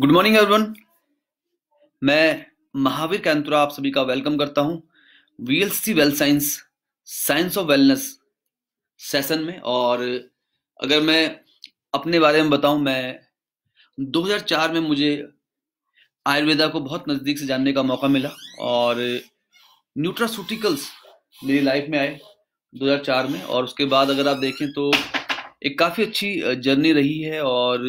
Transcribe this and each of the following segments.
Good morning everyone मैं महावीर कैंतुरा आप सभी का वेलकम करता हूं VLC well science science of wellness session में और अगर मैं अपने बारे में बताऊं मैं 2004 में मुझे आयुर्वेदा को बहुत नज़दीक से जानने का मौका मिला और न्यूट्रासूटिकल्स मेरी लाइफ में आए 2004 में और उसके बाद अगर आप देखें तो एक काफ़ी अच्छी जर्नी रही है और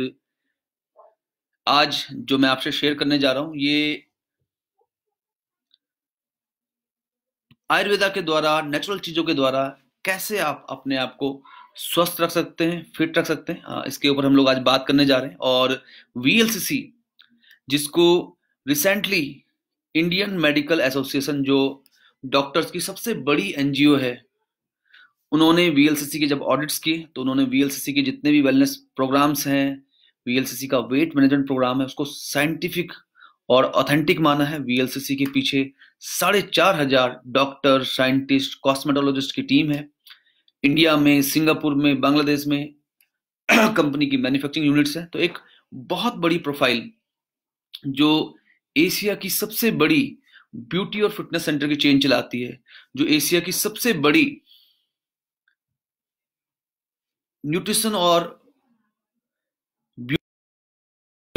आज जो मैं आपसे शेयर करने जा रहा हूं ये आयुर्वेदा के द्वारा नेचुरल चीजों के द्वारा कैसे आप अपने आप को स्वस्थ रख सकते हैं फिट रख सकते हैं हाँ, इसके ऊपर हम लोग आज बात करने जा रहे हैं और वीएलसीसी जिसको रिसेंटली इंडियन मेडिकल एसोसिएशन जो डॉक्टर्स की सबसे बड़ी एनजीओ है उन्होंने वीएलसीसी के जब ऑडिट्स किए तो उन्होंने वीएलसीसी के जितने भी वेलनेस प्रोग्राम्स हैं वीएलसीसी का वेट मैनेजमेंट प्रोग्राम है उसको साइंटिफिक और ऑथेंटिक माना है वीएलसीसी के पीछे साढ़े चार हजार डॉक्टर साइंटिस्ट कॉस्मेटोलॉजिस्ट की टीम है इंडिया में सिंगापुर में बांग्लादेश में कंपनी की मैन्युफैक्चरिंग यूनिट्स है तो एक बहुत बड़ी प्रोफाइल जो एशिया की सबसे बड़ी ब्यूटी और फिटनेस सेंटर की चेन चलाती है जो एशिया की सबसे बड़ी न्यूट्रिशन और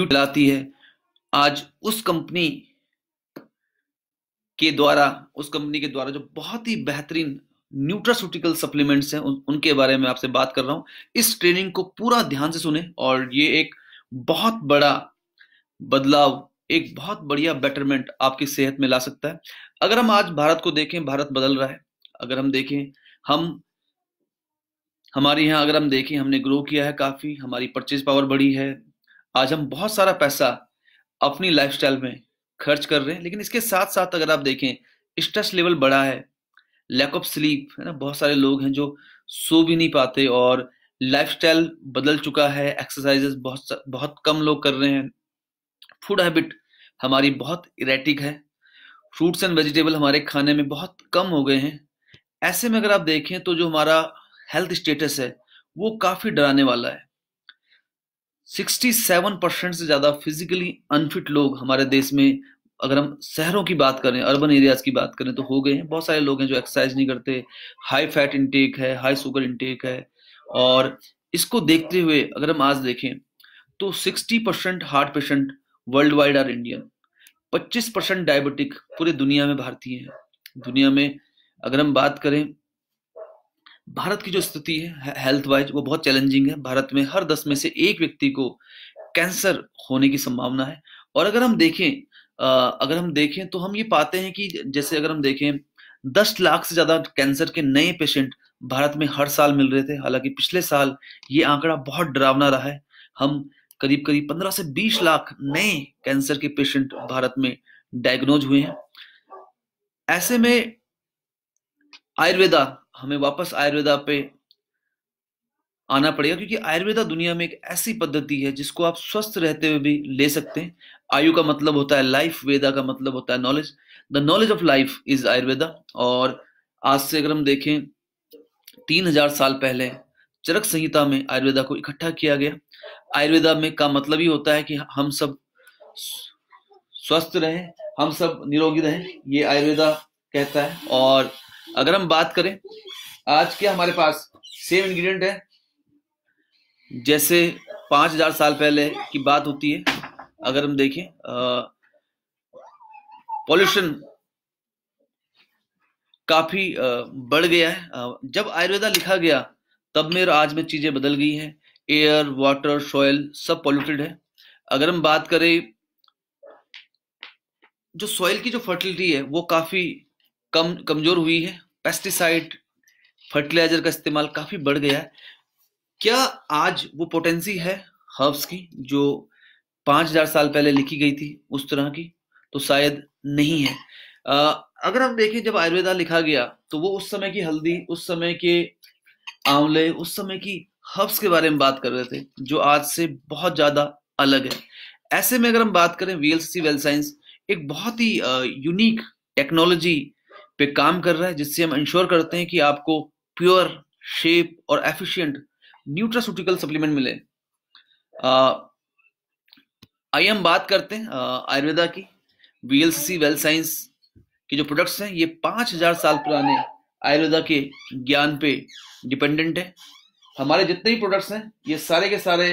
क्यों है आज उस कंपनी के द्वारा उस कंपनी के द्वारा जो बहुत ही बेहतरीन न्यूट्रास्यूटिकल सप्लीमेंट्स हैं उन, उनके बारे में आपसे बात कर रहा हूं इस ट्रेनिंग को पूरा ध्यान से सुने और ये एक बहुत बड़ा बदलाव एक बहुत बढ़िया बेटरमेंट आपकी सेहत में ला सकता है अगर हम आज भारत को देखें भारत बदल रहा है अगर हम देखें हम हमारे यहाँ अगर हम देखें हमने ग्रो किया है काफ़ी हमारी परचेज पावर बढ़ी है आज हम बहुत सारा पैसा अपनी लाइफस्टाइल में खर्च कर रहे हैं लेकिन इसके साथ साथ अगर आप देखें स्ट्रेस लेवल बढ़ा है लैक ऑफ स्लीप है ना बहुत सारे लोग हैं जो सो भी नहीं पाते और लाइफस्टाइल बदल चुका है एक्सरसाइजेस बहुत बहुत कम लोग कर रहे हैं फूड हैबिट हमारी बहुत इरेटिक है फ्रूट्स एंड वेजिटेबल हमारे खाने में बहुत कम हो गए हैं ऐसे में अगर आप देखें तो जो हमारा हेल्थ स्टेटस है वो काफ़ी डराने वाला है 67 परसेंट से ज़्यादा फिजिकली अनफिट लोग हमारे देश में अगर हम शहरों की बात करें अर्बन एरियाज की बात करें तो हो गए हैं बहुत सारे लोग हैं जो एक्सरसाइज नहीं करते हाई फैट इनटेक है हाई शुगर इनटेक है और इसको देखते हुए अगर हम आज देखें तो 60 percent heart patient world wide are Indian 25 percent diabetic पूरे दुनिया में भारतीय हैं दुनिया में अगर हम बात करें भारत की जो स्थिति है हेल्थ वाइज वो बहुत चैलेंजिंग है भारत में हर दस में से एक व्यक्ति को कैंसर होने की संभावना है और अगर हम देखें अगर हम देखें तो हम ये पाते हैं कि जैसे अगर हम देखें दस लाख से ज़्यादा कैंसर के नए पेशेंट भारत में हर साल मिल रहे थे हालांकि पिछले साल ये आंकड़ा बहुत डरावना रहा है हम करीब करीब पंद्रह से बीस लाख नए कैंसर के पेशेंट भारत में डायग्नोज हुए हैं ऐसे में आयुर्वेदा हमें वापस आयुर्वेदा पे आना पड़ेगा क्योंकि आयुर्वेदा दुनिया में एक ऐसी पद्धति है जिसको आप स्वस्थ रहते हुए भी ले सकते हैं आयु का मतलब होता है लाइफ वेदा का मतलब होता है knowledge the knowledge of life is Ayurveda और आज से अगर हम देखें तीन हजार साल पहले चरक संहिता में आयुर्वेदा को इकट्ठा किया गया आयुर्वेदा में का मतलब ही होता है कि हम सब स्वस्थ रहें हम सब निरोगी रहें ये आयुर्वेदा कहता है और अगर हम बात करें आज क्या हमारे पास सेम इंग्रेडिएंट है जैसे पांच हजार साल पहले की बात होती है अगर हम देखें पॉल्यूशन काफी आ, बढ़ गया है जब आयुर्वेदा लिखा गया तब में और आज में चीजें बदल गई हैं एयर वाटर सॉयल सब पॉल्यूटेड है अगर हम बात करें जो सॉइल की जो फर्टिलिटी है वो काफी कम कमजोर हुई है पेस्टिसाइड फर्टिलाइजर का इस्तेमाल काफी बढ़ गया है क्या आज वो पोटेंसी है हर्ब्स की जो पांच हजार साल पहले लिखी गई थी उस तरह की तो शायद नहीं है आ, अगर हम देखें जब आयुर्वेदा लिखा गया तो वो उस समय की हल्दी उस समय के आंवले उस समय की हर्ब्स के बारे में बात कर रहे थे जो आज से बहुत ज्यादा अलग है ऐसे में अगर हम बात करें वीएलसी वेल साइंस एक बहुत ही यूनिक टेक्नोलॉजी पे काम कर रहा है जिससे हम इंश्योर करते हैं कि आपको प्योर शेप और एफिशिएंट न्यूट्रास्यूटिकल सप्लीमेंट मिले आइए हम बात करते हैं आयुर्वेदा की वीएलसीसी वेल साइंस के जो प्रोडक्ट्स हैं ये पाँच हजार साल पुराने आयुर्वेदा के ज्ञान पे डिपेंडेंट है हमारे जितने भी प्रोडक्ट्स हैं ये सारे के सारे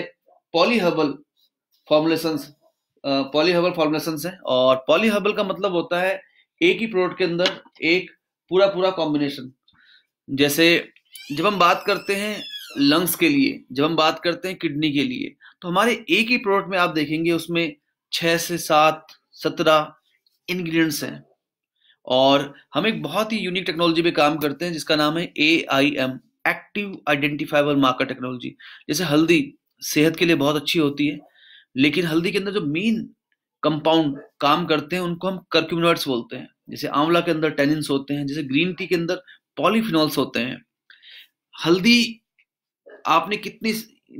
पॉलीहर्बल फॉर्मुलेशंस पॉलीहर्बल फॉर्मुलेशंस हैं और पॉलीहर्बल का मतलब होता है एक ही प्रोडक्ट के अंदर एक पूरा पूरा कॉम्बिनेशन जैसे जब हम बात करते हैं लंग्स के लिए जब हम बात करते हैं किडनी के लिए तो हमारे एक ही प्रोडक्ट में आप देखेंगे उसमें छः से सात सत्रह इंग्रेडिएंट्स हैं और हम एक बहुत ही यूनिक टेक्नोलॉजी पे काम करते हैं जिसका नाम है A I M active identifiable marker technology जैसे हल्दी सेहत के लिए बहुत अच्छी होती है लेकिन हल्दी के अंदर जो मेन कंपाउंड काम करते हैं उनको हम कर्क्यूमिनॉइड्स बोलते हैं जैसे आंवला के अंदर टेनिन्स होते हैं जैसे ग्रीन टी के अंदर पॉलीफिनॉल्स होते हैं हल्दी आपने कितनी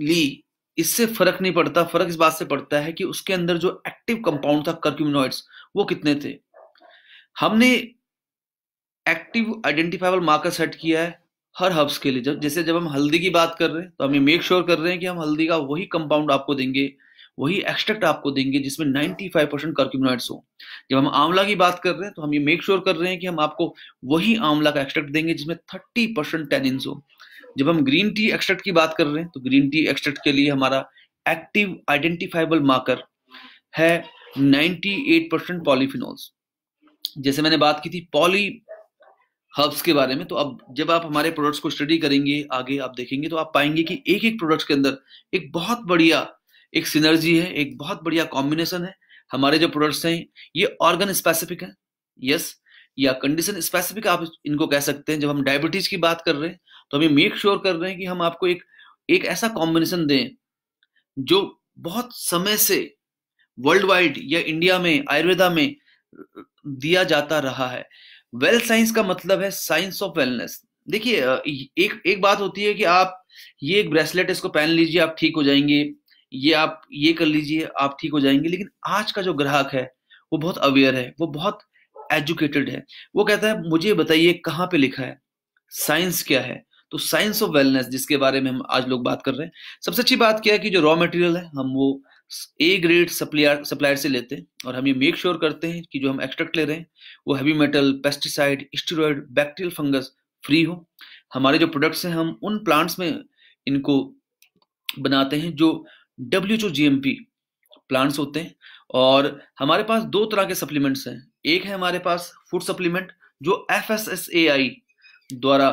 ली इससे फर्क नहीं पड़ता फर्क इस बात से पड़ता है कि उसके अंदर जो एक्टिव कंपाउंड था कर्क्यूमिनॉइड्स वो कितने थे हमने एक्टिव आइडेंटिफाइबल मार्कर सेट किया है हर हर्ब्स के लिए जब जैसे जब हम हल्दी की बात कर रहे हैं तो हम ये मेक श्योर कर रहे हैं कि हम हल्दी का वही कंपाउंड आपको देंगे वही एक्सट्रैक्ट आपको देंगे जिसमें 95 परसेंट कर्क्यूमिनॉइड्स हो जब हम आंवला की बात कर रहे हैं तो हम ये मेक श्योर sure कर रहे हैं कि हम आपको वही आंवला का एक्सट्रैक्ट देंगे जिसमें 30 परसेंट टेनिन्स हो जब हम ग्रीन टी एक्सट्रैक्ट की बात कर रहे हैं तो ग्रीन टी एक्सट्रैक्ट के लिए हमारा एक्टिव आइडेंटिफाइबल मार्कर है 98 परसेंट पॉलीफिनोल्स जैसे मैंने बात की थी पॉली हर्ब्स के बारे में तो अब जब आप हमारे प्रोडक्ट्स को स्टडी करेंगे आगे आप देखेंगे तो आप पाएंगे कि एक एक प्रोडक्ट्स के अंदर एक बहुत बढ़िया एक सिनर्जी है एक बहुत बढ़िया कॉम्बिनेशन है हमारे जो प्रोडक्ट्स हैं ये ऑर्गन स्पेसिफिक है यस या कंडीशन स्पेसिफिक आप इनको कह सकते हैं जब हम डायबिटीज की बात कर रहे हैं तो हम ये मेक श्योर कर रहे हैं कि हम आपको एक एक ऐसा कॉम्बिनेशन दें जो बहुत समय से वर्ल्ड वाइड या इंडिया में आयुर्वेदा में दिया जाता रहा है वेल well साइंस का मतलब है साइंस ऑफ वेलनेस देखिए एक एक बात होती है कि आप ये एक ब्रेसलेट इसको पहन लीजिए आप ठीक हो जाएंगे ये आप ये कर लीजिए आप ठीक हो जाएंगे लेकिन आज का जो ग्राहक है वो बहुत अवेयर है वो बहुत एजुकेटेड है वो कहता है मुझे बताइए कहाँ पे लिखा है साइंस क्या है तो साइंस ऑफ वेलनेस जिसके बारे में हम आज लोग बात कर रहे हैं सबसे अच्छी बात क्या है कि जो रॉ मटेरियल है हम वो ए ग्रेड सप्लायर सप्लायर से लेते हैं और हम ये मेक श्योर करते हैं कि जो हम एक्सट्रैक्ट ले रहे हैं वो heavy metal pesticide steroid bacterial fungus free हो हमारे जो प्रोडक्ट्स हैं हम उन प्लांट्स में इनको बनाते हैं जो डब्ल्यू एम पी प्लांट्स होते हैं और हमारे पास दो तरह के सप्लीमेंट्स हैं एक है हमारे पास फूड सप्लीमेंट जो F S S A I द्वारा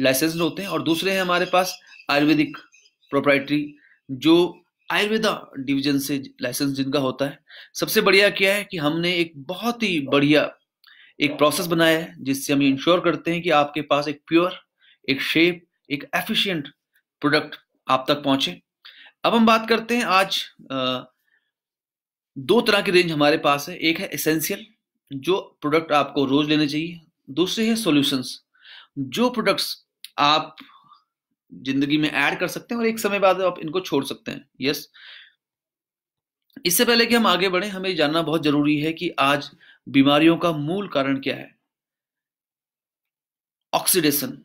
लाइसेंसड होते हैं और दूसरे हैं हमारे पास आयुर्वेदिक प्रोप्राइटरी जो आयुर्वेदा डिवीजन से लाइसेंस जिनका होता है सबसे बढ़िया क्या है कि हमने एक बहुत ही बढ़िया एक प्रोसेस बनाया है जिससे हम इंश्योर करते हैं कि आपके पास एक प्योर एक शेप एक एफिशिएंट प्रोडक्ट आप तक पहुंचे अब हम बात करते हैं आज दो तरह की रेंज हमारे पास है एक है एसेंशियल जो प्रोडक्ट आपको रोज लेने चाहिए दूसरे है सॉल्यूशंस जो प्रोडक्ट्स आप जिंदगी में ऐड कर सकते हैं और एक समय बाद आप इनको छोड़ सकते हैं यस इससे पहले कि हम आगे बढ़े हमें जानना बहुत जरूरी है कि आज बीमारियों का मूल कारण क्या है ऑक्सीडेशन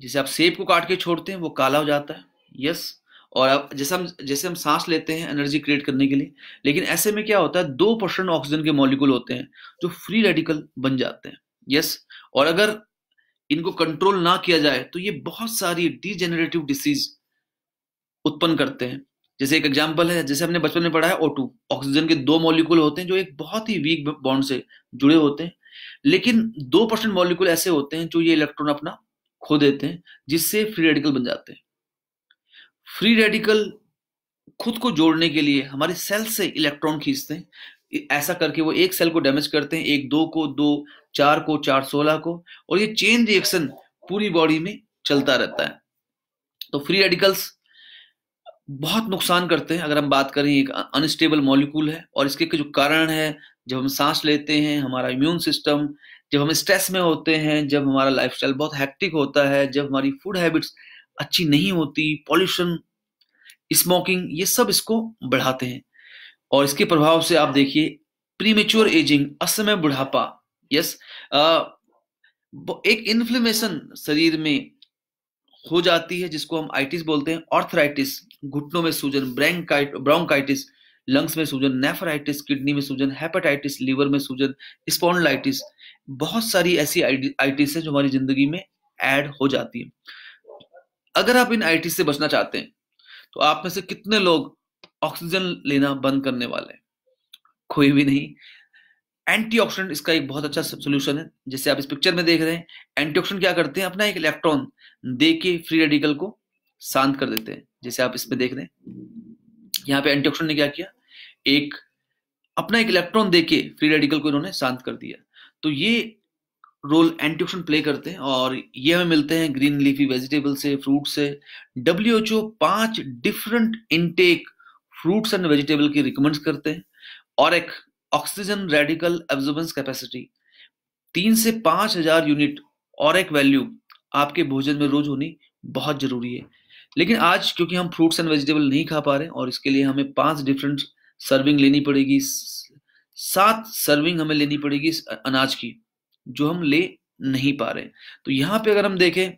जिसे आप सेब को काट के छोड़ते हैं वो काला हो जाता है यस और अब जैसे हम जैसे हम सांस लेते हैं एनर्जी क्रिएट करने के लिए लेकिन ऐसे में क्या होता है दो परसेंट ऑक्सीजन के मॉलिक्यूल होते हैं जो फ्री रेडिकल बन जाते हैं यस और अगर इनको कंट्रोल ना किया जाए तो ये बहुत सारी डिजेनरेटिव डिसीज उत्पन्न करते हैं जैसे एक एग्जाम्पल है जैसे हमने बचपन में पढ़ा है ओ ऑक्सीजन के दो मॉलिक्यूल होते हैं जो एक बहुत ही वीक बॉन्ड से जुड़े होते हैं लेकिन दो परसेंट मॉलिक्यूल ऐसे होते हैं जो ये इलेक्ट्रॉन अपना खो देते हैं जिससे फ्री रेडिकल बन जाते हैं फ्री रेडिकल खुद को जोड़ने के लिए हमारी सेल से इलेक्ट्रॉन खींचते हैं ऐसा करके वो एक सेल को डैमेज करते हैं एक दो को दो चार को चार सोलह को और ये चेन रिएक्शन पूरी बॉडी में चलता रहता है तो फ्री रेडिकल्स बहुत नुकसान करते हैं अगर हम बात करें एक अनस्टेबल मॉलिक्यूल है और इसके जो कारण है जब हम सांस लेते हैं हमारा इम्यून सिस्टम जब हम स्ट्रेस में होते हैं जब हमारा लाइफस्टाइल बहुत हैक्टिक होता है जब हमारी फूड हैबिट्स अच्छी नहीं होती पॉल्यूशन स्मोकिंग ये सब इसको बढ़ाते हैं और इसके प्रभाव से आप देखिए प्रीमेच्योर एजिंग असमय बुढ़ापा यस आ, एक इन्फ्लेमेशन शरीर में हो जाती है जिसको हम आइटिस बोलते हैं ऑर्थराइटिस घुटनों में सूजन ब्रोंकाइटिस लंग्स में सूजन नेफराइटिस किडनी में सूजन हेपेटाइटिस लीवर में सूजन स्पॉन्डलाइटिस बहुत सारी ऐसी आइटिस है जो हमारी जिंदगी में ऐड हो जाती है अगर आप इन आईटी से बचना चाहते हैं तो आप में से कितने लोग ऑक्सीजन लेना बंद करने वाले हैं कोई भी नहीं एंटीऑक्सीडेंट इसका एक बहुत अच्छा सोल्यूशन है जैसे आप इस पिक्चर में देख रहे हैं एंटीऑक्सीडेंट क्या करते हैं अपना एक इलेक्ट्रॉन दे के फ्री रेडिकल को शांत कर देते हैं जैसे आप इसमें देख रहे हैं यहाँ पे एंटीऑक्सीडेंट ने क्या किया एक अपना एक इलेक्ट्रॉन दे के फ्री रेडिकल को इन्होंने शांत कर दिया तो ये रोल एंटीऑक्सीडेंट प्ले करते हैं और ये हमें मिलते हैं ग्रीन लीफी वेजिटेबल से फ्रूट से डब्ल्यू एच ओ पांच different intake fruits and vegetable की रिकमेंड करते हैं और एक ऑक्सीजन रेडिकल एब्जॉर्बेंस कैपेसिटी तीन से पांच हजार यूनिट और एक वैल्यू आपके भोजन में रोज होनी बहुत जरूरी है लेकिन आज क्योंकि हम फ्रूट्स एंड वेजिटेबल नहीं खा पा रहे और इसके लिए हमें पांच डिफरेंट सर्विंग लेनी पड़ेगी सात सर्विंग हमें लेनी पड़ेगी अनाज की जो हम ले नहीं पा रहे तो यहां पे अगर हम देखें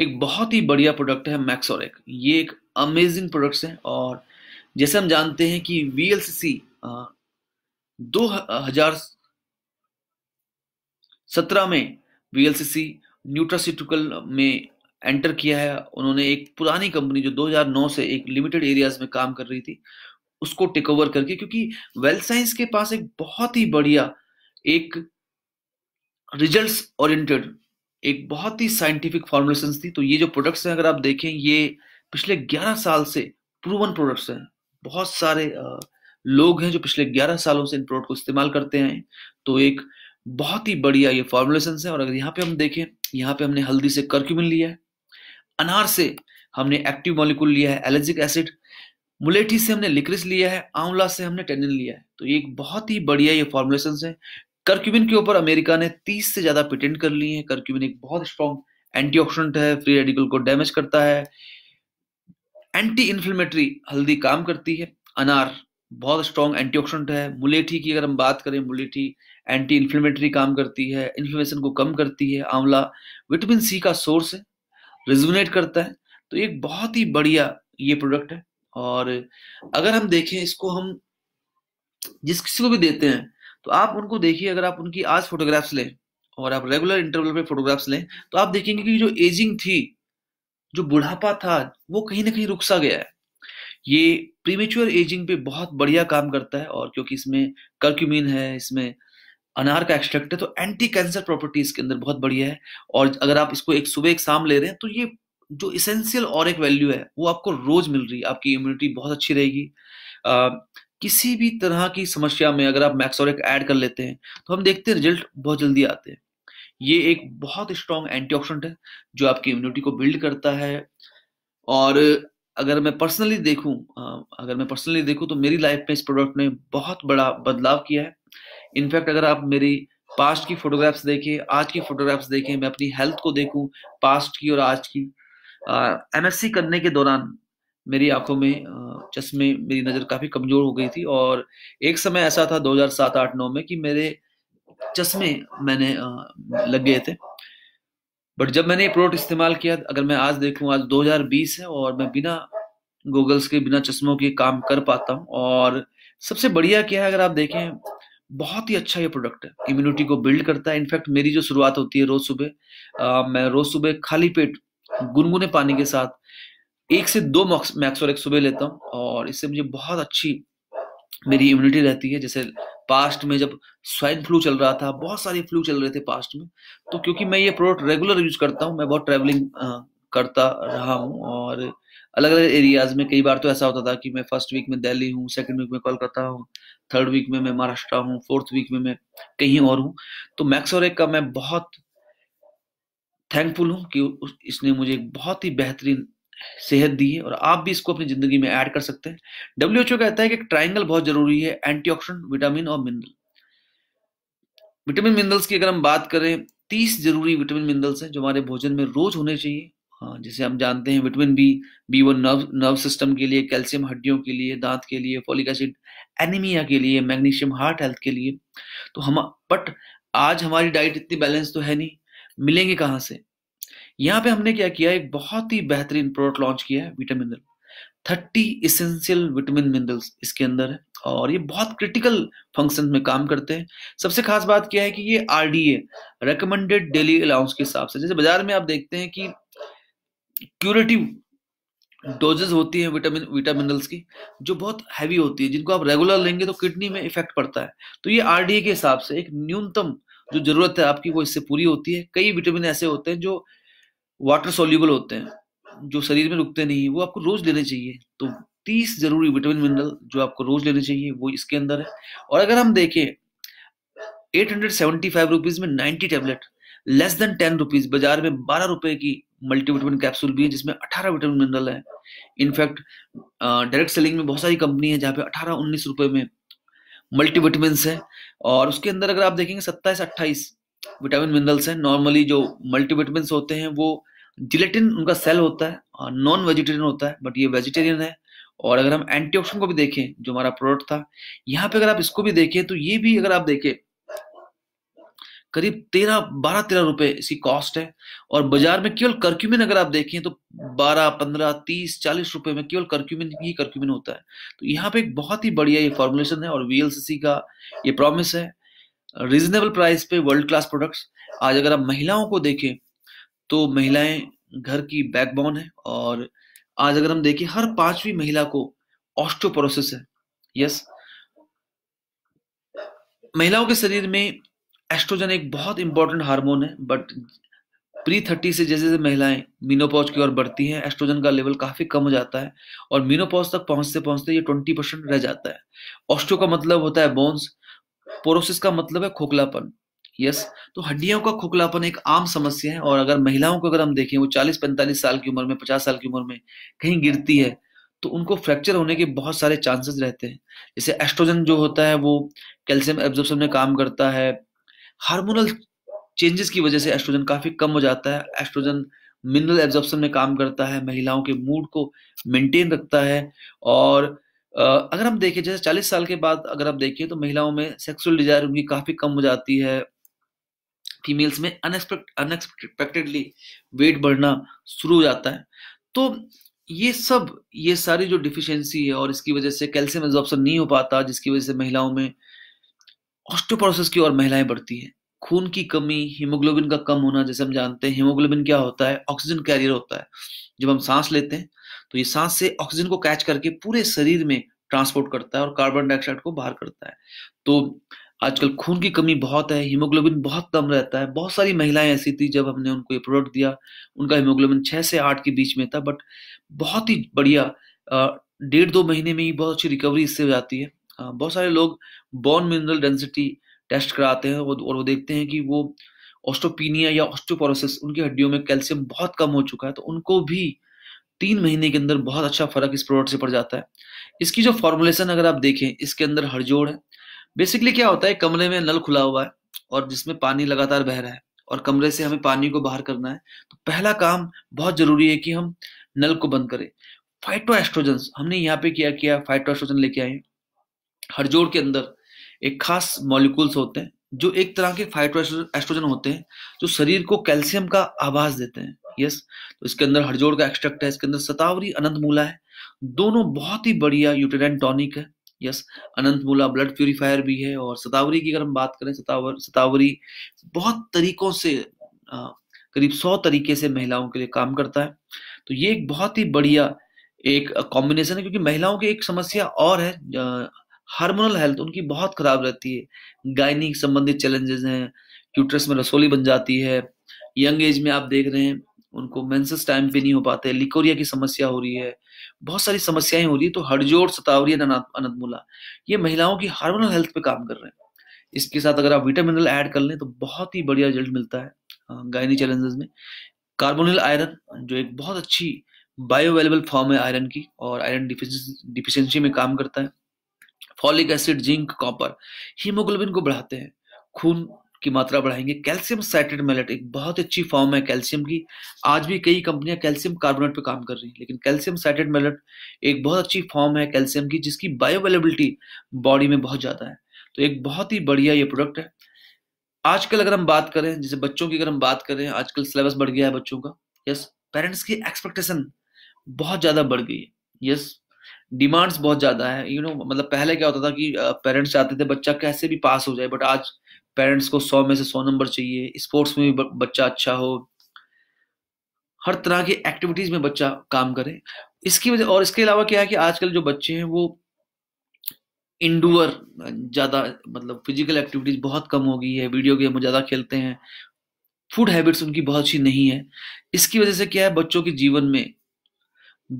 एक बहुत ही बढ़िया प्रोडक्ट है मैक्सोरेक ये एक अमेजिंग प्रोडक्ट है और जैसे हम जानते हैं कि वी एल सी सी दो हजार सत्रह में V L C C nutraceutical में एंटर किया है उन्होंने एक पुरानी कंपनी जो 2009 से एक लिमिटेड एरियाज में काम कर रही थी उसको टेक ओवर करके क्योंकि वेल साइंस के पास एक बहुत ही बढ़िया एक रिजल्ट्स ओरिएंटेड एक बहुत ही साइंटिफिक फॉर्मुलेशन थी तो ये जो प्रोडक्ट्स हैं अगर आप देखें ये पिछले 11 साल से प्रूवन प्रोडक्ट्स हैं बहुत सारे लोग हैं जो पिछले 11 सालों से इन प्रोडक्ट को इस्तेमाल करते हैं तो एक बहुत ही बढ़िया ये फॉर्मुलेशन है और अगर यहाँ पे हम देखें यहाँ पे हमने हल्दी से कर्क्यूमिन लिया है अनार से हमने एक्टिव मॉलिक्यूल लिया है एलर्जिक एसिड मुलेठी से हमने लिक्रिस लिया है आंवला से हमने टेनिन लिया है तो ये एक बहुत ही बढ़िया ये फॉर्मुलेशन है करक्यूबिन के ऊपर अमेरिका ने 30 से ज्यादा पेटेंट कर लिए हैं करक्यूबिन एक बहुत स्ट्रॉन्ग एंटीऑक्सीडेंट है फ्री रेडिकल को डैमेज करता है एंटी इन्फ्लेमेटरी हल्दी काम करती है अनार बहुत स्ट्रॉन्ग एंटीऑक्सीडेंट है मुलेठी की अगर हम बात करें मुलेठी एंटी इन्फ्लेमेटरी काम करती है इन्फ्लेमेशन को कम करती है आंवला विटामिन सी का सोर्स है रिजुनेट करता है तो एक बहुत ही बढ़िया ये प्रोडक्ट है और अगर हम देखें इसको हम जिस किसी को भी देते हैं तो आप उनको देखिए अगर आप उनकी आज फोटोग्राफ्स लें और आप रेगुलर इंटरवल पे फोटोग्राफ्स लें तो आप देखेंगे कि जो एजिंग थी जो बुढ़ापा था वो कहीं ना कहीं रुकसा गया है ये प्रीमेच्योर एजिंग पे बहुत बढ़िया काम करता है और क्योंकि इसमें कर्क्यूमिन है इसमें अनार का एक्सट्रैक्ट है तो एंटी कैंसर प्रॉपर्टीज के अंदर बहुत बढ़िया है और अगर आप इसको एक सुबह एक शाम ले रहे हैं तो ये जो इसेंशियल और एक वैल्यू है वो आपको रोज मिल रही है आपकी इम्यूनिटी बहुत अच्छी रहेगी किसी भी तरह की समस्या में अगर आप मैक्सोरिक ऐड कर लेते हैं तो हम देखते हैं रिजल्ट बहुत जल्दी आते हैं ये एक बहुत स्ट्रॉन्ग एंटीऑक्सीडेंट है जो आपकी इम्यूनिटी को बिल्ड करता है और अगर मैं पर्सनली देखूं अगर मैं पर्सनली देखूं तो मेरी लाइफ में इस प्रोडक्ट ने बहुत बड़ा बदलाव किया है इनफैक्ट अगर आप मेरी पास्ट की फोटोग्राफ्स देखें आज की फोटोग्राफ्स देखें मैं अपनी हेल्थ को देखूं पास्ट की और आज की एमएससी करने के दौरान मेरी आंखों में चश्मे मेरी नज़र काफ़ी कमज़ोर हो गई थी और एक समय ऐसा था 2007 8 9 में कि मेरे चश्मे मैंने लग गए थे बट जब मैंने ये प्रोडक्ट इस्तेमाल किया अगर मैं आज देखूँ आज 2020 है और मैं बिना गूगल्स के बिना चश्मों के काम कर पाता हूँ और सबसे बढ़िया क्या है अगर आप देखें बहुत ही अच्छा ये प्रोडक्ट है इम्यूनिटी को बिल्ड करता है इनफैक्ट मेरी जो शुरुआत होती है रोज सुबह मैं रोज सुबह खाली पेट गुनगुने पानी के साथ एक से दो एक सुबह लेता हूँ और इससे मुझे बहुत अच्छी मेरी इम्यूनिटी रहती है जैसे पास्ट में जब स्वाइन फ्लू चल रहा था बहुत सारे फ्लू चल रहे थे पास्ट में तो क्योंकि मैं ये प्रोडक्ट रेगुलर यूज करता हूँ मैं बहुत ट्रैवलिंग करता रहा हूँ और अलग अलग एरियाज में कई बार तो ऐसा होता था कि मैं फर्स्ट वीक में दिल्ली हूँ सेकंड वीक में कोलकाता हूँ थर्ड वीक में मैं महाराष्ट्र हूँ फोर्थ वीक में मैं कहीं और हूँ तो मैक्सोरेक का मैं बहुत थैंकफुल हूँ कि इसने मुझे बहुत ही बेहतरीन सेहत दी है और आप भी इसको अपनी जिंदगी में ऐड कर सकते हैं डब्ल्यू कहता है कि ट्राइंगल बहुत जरूरी है एंटीऑक्सीडेंट विटामिन और मिनरल विटामिन मिनरल्स की अगर हम बात करें तीस जरूरी विटामिन मिनरल्स हैं जो हमारे भोजन में रोज होने चाहिए हाँ जैसे हम जानते हैं vitamin B B one nerve nerve system के लिए कैल्शियम हड्डियों के लिए दांत के लिए फॉलिक एसिड एनीमिया के लिए मैग्नीशियम हार्ट हेल्थ के लिए तो हम बट आज हमारी डाइट इतनी बैलेंस तो है नहीं मिलेंगे कहाँ से यहाँ पे हमने क्या किया एक बहुत ही बेहतरीन प्रोडक्ट लॉन्च किया है vitamin mineral thirty essential vitamin minerals इसके अंदर है और ये बहुत क्रिटिकल फंक्शन में काम करते हैं सबसे खास बात क्या है कि ये R D A recommended daily allowance के हिसाब से जैसे बाजार में आप देखते हैं कि क्यूरेटिव डोजेज होती है विटामिन विटामिनल्स की जो बहुत हैवी होती है जिनको आप रेगुलर लेंगे तो किडनी में इफेक्ट पड़ता है तो ये आर डी ए के हिसाब से एक न्यूनतम जो जरूरत है आपकी वो इससे पूरी होती है कई विटामिन ऐसे होते हैं जो वाटर सोल्यूबल होते हैं जो शरीर में रुकते नहीं वो आपको रोज लेने चाहिए तो तीस जरूरी विटामिन मिनरल जो आपको रोज लेने चाहिए वो इसके अंदर है और अगर हम देखें eight hundred seventy five rupees में ninety tablet less than ten rupees बाजार में बारह रुपए की मल्टीविटामिन कैप्सूल भी है जिसमें अठारह विटामिन मिनरल है इनफैक्ट डायरेक्ट सेलिंग में बहुत सारी कंपनी है जहाँ पे अठारह उन्नीस रुपए में मल्टीविटामिन है और उसके अंदर अगर आप देखेंगे सत्ताईस अट्ठाईस विटामिन मिनरल्स हैं नॉर्मली जो मल्टीविटामिन होते हैं वो जिलेटिन उनका सेल होता है नॉन वेजिटेरियन होता है बट ये वेजिटेरियन है और अगर हम एंटीऑक्सीडेंट को भी देखें जो हमारा प्रोडक्ट था यहाँ पे अगर आप इसको भी देखें तो ये भी अगर आप देखें करीब तेरह बारह तेरह रुपए इसकी कॉस्ट है और बाजार में केवल कर्क्यूमिन अगर आप देखें तो बारह पंद्रह तीस चालीस रुपए में केवल कर्क्यूमिन ही करक्यूमिन होता है तो यहाँ पे एक बहुत ही बढ़िया ये फॉर्मुलेशन है और वीएलसीसी का ये प्रॉमिस है रीजनेबल प्राइस पे वर्ल्ड क्लास प्रोडक्ट्स आज अगर आप महिलाओं को देखें तो महिलाएं घर की बैकबोन है और आज अगर हम देखें हर पांचवी महिला को ऑस्टोपोरोसिस है यस महिलाओं के शरीर में एस्ट्रोजन एक बहुत इंपॉर्टेंट हार्मोन है बट प्री थर्टी से जैसे जैसे महिलाएं मीनोपॉज की ओर बढ़ती हैं एस्ट्रोजन का लेवल काफी कम हो जाता है और मीनोपॉज तक पहुंचते पहुंचते ये ट्वेंटी परसेंट रह जाता है ऑस्ट्रो का मतलब होता है बोन्स पोरोसिस का मतलब है खोखलापन यस तो हड्डियों का खोखलापन एक आम समस्या है और अगर महिलाओं को अगर हम देखें वो 40-45 साल की उम्र में 50 साल की उम्र में कहीं गिरती है तो उनको फ्रैक्चर होने के बहुत सारे चांसेस रहते हैं जैसे एस्ट्रोजन जो होता है वो कैल्शियम एब्जॉर्प्शन में काम करता है हार्मोनल चेंजेस की वजह से एस्ट्रोजन काफी कम हो जाता है एस्ट्रोजन मिनरल एब्जॉर्प्शन में काम करता है महिलाओं के मूड को मेंटेन रखता है और अगर हम देखें जैसे चालीस साल के बाद अगर आप देखिए तो महिलाओं में सेक्सुअल डिजायर उनकी काफ़ी कम हो जाती है फीमेल्स में अनएक्सपेक्ट अनएक्सपेक्टेडली वेट बढ़ना शुरू हो जाता है तो ये सब ये सारी जो डिफिशियंसी है और इसकी वजह से कैल्शियम एब्जॉर्प्शन नहीं हो पाता जिसकी वजह से महिलाओं में ऑस्टोपोरोसिस की ओर महिलाएं बढ़ती हैं खून की कमी हीमोग्लोबिन का कम होना जैसे हम जानते हैं हीमोग्लोबिन क्या होता है ऑक्सीजन कैरियर होता है जब हम सांस लेते हैं तो ये सांस से ऑक्सीजन को कैच करके पूरे शरीर में ट्रांसपोर्ट करता है और कार्बन डाइऑक्साइड को बाहर करता है तो आजकल खून की कमी बहुत है हीमोग्लोबिन बहुत कम रहता है बहुत सारी महिलाएं ऐसी थी जब हमने उनको ये प्रोडक्ट दिया उनका हीमोग्लोबिन छः से आठ के बीच में था बट बहुत ही बढ़िया डेढ़ दो महीने में ही बहुत अच्छी रिकवरी इससे हो जाती है बहुत सारे लोग बॉन मिनरल डेंसिटी टेस्ट कराते हैं और वो देखते हैं कि वो ऑस्टोपीनिया या ऑस्टोपोरोसिस उनकी हड्डियों में कैल्शियम बहुत कम हो चुका है तो उनको भी तीन महीने के अंदर बहुत अच्छा फर्क इस प्रोडक्ट से पड़ जाता है इसकी जो फॉर्मुलेशन अगर आप देखें इसके अंदर हरजोड़ है बेसिकली क्या होता है कमरे में नल खुला हुआ है और जिसमें पानी लगातार बह रहा है और कमरे से हमें पानी को बाहर करना है तो पहला काम बहुत जरूरी है कि हम नल को बंद करें फाइटो एस्ट्रोजन हमने यहाँ पे क्या किया फाइटो एस्ट्रोजन लेके आए हरजोड़ के अंदर एक खास मॉलिक्यूल्स होते हैं जो एक तरह के फाइटो एस्ट्रोजन होते हैं जो शरीर को कैल्शियम का आवाज देते हैं यस तो इसके अंदर हरजोड़ का एक्सट्रैक्ट है इसके अंदर सतावरी अनंत मूला है दोनों बहुत ही बढ़िया यूटेनाइन टॉनिक है यस अनंत मूला ब्लड प्यूरिफायर भी है और सतावरी की अगर हम बात करें सतावर सतावरी बहुत तरीकों से करीब सौ तरीके से महिलाओं के लिए काम करता है तो ये एक बहुत ही बढ़िया एक कॉम्बिनेशन है क्योंकि महिलाओं की एक समस्या और है हार्मोनल हेल्थ उनकी बहुत खराब रहती है गायनी संबंधित चैलेंजेस हैं क्यूट्रस में रसोली बन जाती है यंग एज में आप देख रहे हैं उनको मेंसेस टाइम पे नहीं हो पाते लिकोरिया की समस्या हो रही है बहुत सारी समस्याएं हो रही है तो हरजोड़ सतावरी अनदमुला ये महिलाओं की हार्मोनल हेल्थ पे काम कर रहे हैं इसके साथ अगर आप विटामिन ऐड कर लें तो बहुत ही बढ़िया रिजल्ट मिलता है गायनी चैलेंजेस में कार्बोनिल आयरन जो एक बहुत अच्छी बायो अवेलेबल फॉर्म है आयरन की और आयरन डिफिशियंसी में काम करता है folic acid zinc copper haemoglobin को बढ़ाते हैं खून की मात्रा बढ़ाएंगे कैल्शियम साइट्रेट मेलेट एक बहुत अच्छी फॉर्म है कैल्शियम की आज भी कई कंपनियां कैल्शियम कार्बोनेट पे काम कर रही हैं लेकिन कैल्शियम साइट्रेट मेलेट एक बहुत अच्छी फॉर्म है कैल्शियम की जिसकी बायोवेलेबिलिटी बॉडी में बहुत ज़्यादा है तो एक बहुत ही बढ़िया ये प्रोडक्ट है आजकल अगर हम बात करें जैसे बच्चों की अगर हम बात करें आजकल सिलेबस बढ़ गया है बच्चों का यस पेरेंट्स की एक्सपेक्टेशन बहुत ज़्यादा बढ़ गई है यस डिमांड्स बहुत ज़्यादा है यू you नो know, मतलब पहले क्या होता था कि पेरेंट्स चाहते थे बच्चा कैसे भी पास हो जाए बट आज पेरेंट्स को सौ में से सौ नंबर चाहिए स्पोर्ट्स में भी बच्चा अच्छा हो हर तरह की एक्टिविटीज में बच्चा काम करे इसकी वजह और इसके अलावा क्या है कि आजकल जो बच्चे हैं वो इंडोर ज़्यादा मतलब फिजिकल एक्टिविटीज बहुत कम हो गई है वीडियो गेम ज़्यादा खेलते हैं फूड हैबिट्स उनकी बहुत अच्छी नहीं है इसकी वजह से क्या है बच्चों के जीवन में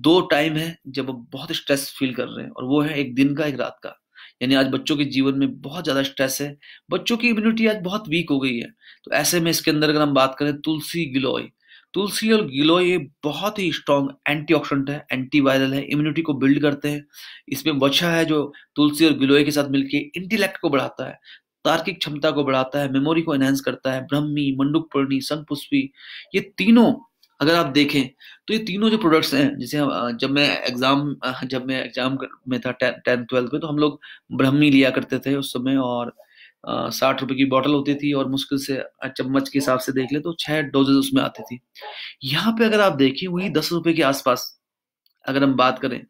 दो टाइम है जब वो बहुत स्ट्रेस फील कर रहे हैं और वो है एक दिन का एक रात का यानी आज बच्चों के जीवन में बहुत ज़्यादा स्ट्रेस है बच्चों की इम्यूनिटी आज बहुत वीक हो गई है तो ऐसे में इसके अंदर अगर हम बात करें तुलसी गिलोय तुलसी और गिलोय ये बहुत ही स्ट्रॉन्ग एंटीऑक्सीडेंट है एंटीवायरल है इम्यूनिटी को बिल्ड करते हैं इसमें वछा है जो तुलसी और गिलोय के साथ मिलकर इंटेलेक्ट को बढ़ाता है तार्किक क्षमता को बढ़ाता है मेमोरी को एनहेंस करता है ब्रह्मी मंडुक पर्णी ये तीनों अगर आप देखें तो ये तीनों जो प्रोडक्ट्स हैं जैसे जब मैं एग्ज़ाम जब मैं एग्ज़ाम में था टेंथ ट्वेल्थ में तो हम लोग ब्रह्मी लिया करते थे उस समय और साठ रुपए की बोतल होती थी और मुश्किल से चम्मच के हिसाब से देख ले तो छह डोजेज उसमें आती थी यहाँ पे अगर आप देखें वही दस रुपए के आसपास अगर हम बात करें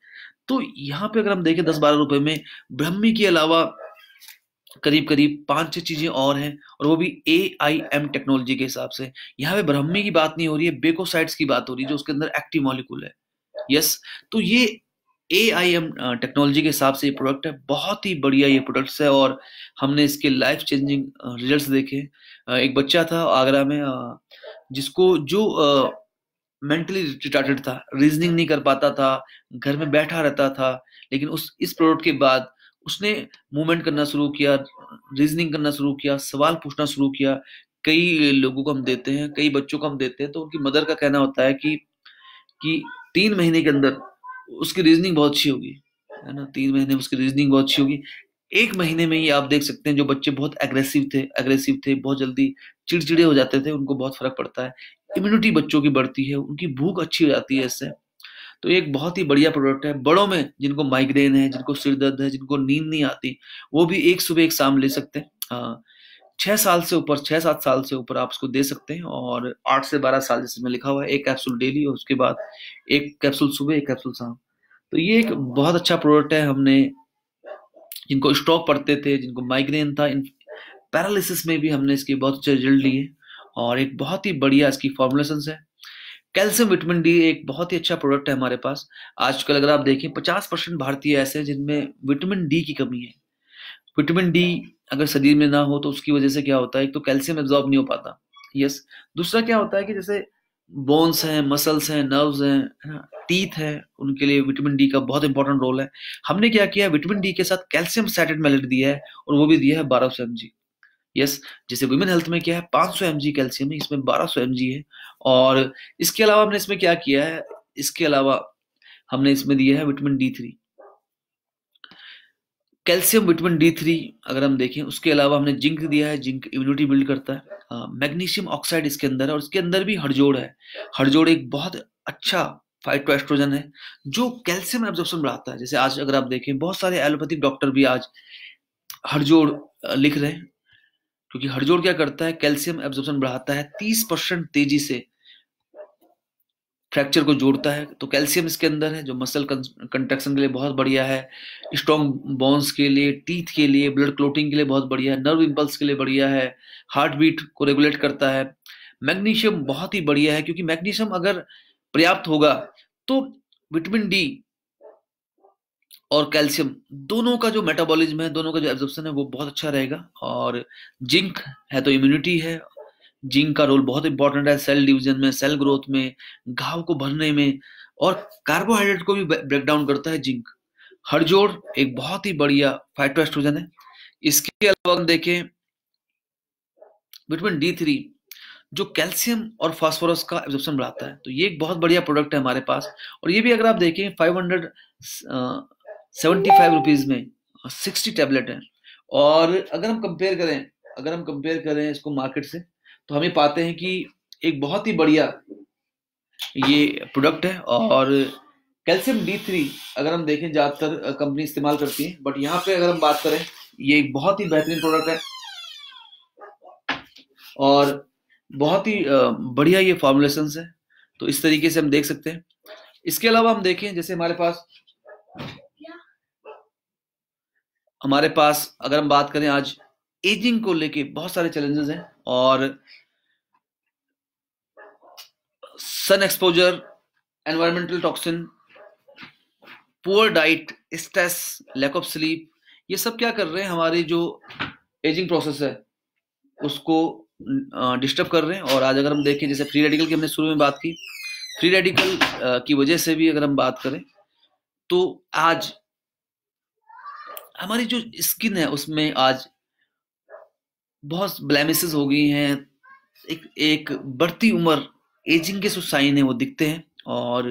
तो यहाँ पे अगर हम देखें दस बारह रुपए में ब्रह्मी के अलावा करीब करीब पांच छह चीजें और हैं और वो भी ए आई एम टेक्नोलॉजी के हिसाब से यहाँ पे ब्रह्मी की बात नहीं हो रही है बेकोसाइड्स की बात हो रही है जो उसके अंदर एक्टिव मॉलिक्यूल है यस तो ये ए आई एम टेक्नोलॉजी के हिसाब से ये प्रोडक्ट है बहुत ही बढ़िया ये प्रोडक्ट्स है और हमने इसके लाइफ चेंजिंग रिजल्ट देखे एक बच्चा था आगरा में जिसको जो मेंटली रिटार्टेड था रीजनिंग नहीं कर पाता था घर में बैठा रहता था लेकिन उस इस प्रोडक्ट के बाद उसने मूवमेंट करना शुरू किया रीजनिंग करना शुरू किया सवाल पूछना शुरू किया कई लोगों को हम देते हैं कई बच्चों को हम देते हैं तो उनकी मदर का कहना होता है कि कि तीन महीने के अंदर उसकी रीजनिंग बहुत अच्छी होगी है ना तीन महीने में उसकी रीजनिंग बहुत अच्छी होगी एक महीने में ही आप देख सकते हैं जो बच्चे बहुत एग्रेसिव थे एग्रेसिव थे बहुत जल्दी चिड़चिड़े हो जाते थे उनको बहुत फर्क पड़ता है इम्यूनिटी बच्चों की बढ़ती है उनकी भूख अच्छी हो जाती है इससे तो एक बहुत ही बढ़िया प्रोडक्ट है बड़ों में जिनको माइग्रेन है जिनको सिर दर्द है जिनको नींद नहीं आती वो भी एक सुबह एक शाम ले सकते हैं छह साल से ऊपर छः सात साल से ऊपर आप उसको दे सकते हैं और आठ से बारह साल जिसमें लिखा हुआ है एक कैप्सूल डेली और उसके बाद एक कैप्सूल सुबह एक कैप्सूल शाम तो ये एक बहुत अच्छा प्रोडक्ट है हमने जिनको स्ट्रोक पड़ते थे जिनको माइग्रेन था इन पैरालिसिस में भी हमने इसके बहुत अच्छे रिजल्ट लिए और एक बहुत ही बढ़िया इसकी फॉर्मुलेशन है कैल्शियम विटामिन डी एक बहुत ही अच्छा प्रोडक्ट है हमारे पास आजकल अगर आप देखें पचास परसेंट भारतीय ऐसे हैं जिनमें विटामिन डी की कमी है विटामिन डी अगर शरीर में ना हो तो उसकी वजह से क्या होता है एक तो कैल्शियम एब्जॉर्ब नहीं हो पाता यस दूसरा क्या होता है कि जैसे बोन्स हैं मसल्स हैं नर्व्स हैं टीथ है उनके लिए विटामिन डी का बहुत इंपॉर्टेंट रोल है हमने क्या किया विटामिन डी के साथ कैल्शियम सैटेट मेलेट दिया है और वो भी दिया है बारह सौ एम जी यस जैसे वुमेन हेल्थ में क्या है 500 सौ कैल्शियम है इसमें 1200 सौ है और इसके अलावा हमने इसमें क्या किया है इसके अलावा हमने इसमें दिया है vitamin D three calcium vitamin D three अगर हम देखें उसके अलावा हमने जिंक दिया है जिंक इम्यूनिटी बिल्ड करता है मैग्नीशियम हाँ, ऑक्साइड इसके अंदर है और इसके अंदर भी हरजोड़ है हरजोड़ एक बहुत अच्छा फाइटोएस्ट्रोजन है जो कैल्शियम एब्जॉर्प्शन बढ़ाता है जैसे आज अगर आप देखें बहुत सारे एलोपैथिक डॉक्टर भी आज हरजोड़ लिख रहे हैं क्योंकि हड़जोड़ क्या करता है कैल्शियम एब्जॉर्प्शन बढ़ाता है तीस परसेंट तेजी से फ्रैक्चर को जोड़ता है तो कैल्शियम इसके अंदर है जो मसल कंट्रेक्शन के लिए बहुत बढ़िया है स्ट्रॉन्ग बोन्स के लिए टीथ के लिए ब्लड क्लोटिंग के लिए बहुत बढ़िया है नर्व इम्पल्स के लिए बढ़िया है हार्ट बीट को रेगुलेट करता है मैग्नीशियम बहुत ही बढ़िया है क्योंकि मैग्नीशियम अगर पर्याप्त होगा तो विटामिन डी और कैल्शियम दोनों का जो मेटाबॉलिज्म है दोनों का जो एब्जॉर्प्शन है वो बहुत अच्छा रहेगा और जिंक है तो इम्यूनिटी है जिंक का रोल बहुत इंपॉर्टेंट है सेल डिवीजन में सेल ग्रोथ में घाव को भरने में और कार्बोहाइड्रेट को भी ब्रेक डाउन करता है जिंक हरजोड़ एक बहुत ही बढ़िया फाइटोएस्ट्रोजन है इसके अलावा देखें विटामिन डी थ्री जो कैल्शियम और फास्फोरस का एब्जॉर्प्शन बढ़ाता है तो ये एक बहुत बढ़िया प्रोडक्ट है हमारे पास और ये भी अगर आप देखें 500 हंड्रेड सेवेंटी फाइव रुपीज में सिक्सटी टेबलेट है और अगर हम कंपेयर करें अगर हम कंपेयर करें इसको मार्केट से तो हम ये पाते हैं कि एक बहुत ही बढ़िया ये प्रोडक्ट है और कैल्शियम डी थ्री अगर हम देखें ज़्यादातर कंपनी इस्तेमाल करती है बट यहाँ पे अगर हम बात करें ये एक बहुत ही बेहतरीन प्रोडक्ट है और बहुत ही बढ़िया ये फॉर्मुलेशन है तो इस तरीके से हम देख सकते हैं इसके अलावा हम देखें जैसे हमारे पास हमारे पास अगर हम बात करें आज एजिंग को लेके बहुत सारे चैलेंजेस हैं और sun exposure environmental toxin poor diet stress lack of sleep ये सब क्या कर रहे हैं हमारी जो एजिंग प्रोसेस है उसको डिस्टर्ब कर रहे हैं और आज अगर हम देखें जैसे फ्री रेडिकल की हमने शुरू में बात की फ्री रेडिकल की वजह से भी अगर हम बात करें तो आज हमारी जो स्किन है उसमें आज बहुत ब्लैमिसेस हो गई हैं एक एक बढ़ती उम्र एजिंग के साइन है वो दिखते हैं और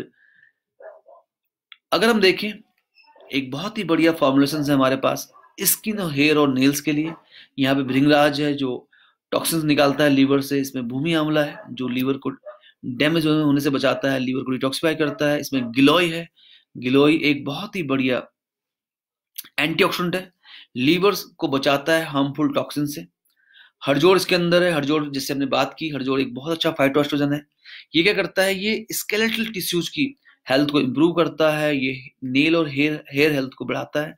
अगर हम देखें एक बहुत ही बढ़िया फॉर्मुलेशन है हमारे पास स्किन और हेयर और नेल्स के लिए यहाँ पे भृंगराज है जो टॉक्सिन्स निकालता है लीवर से इसमें भूमि आंवला है जो लीवर को डैमेज होने से बचाता है लीवर को डिटॉक्सीफाई करता है इसमें गिलोय है गिलोय एक बहुत ही बढ़िया एंटीऑक्सीडेंट है लीवर को बचाता है हार्मफुल टॉक्सिन से हरजोड़ इसके अंदर है हरजोड़ जिससे हमने बात की हरजोड़ एक बहुत अच्छा फाइटोस्ट्रोजन है ये क्या करता है ये स्केलेटल टिश्यूज की हेल्थ को इम्प्रूव करता है ये नेल और हेयर हेयर हेल्थ को बढ़ाता है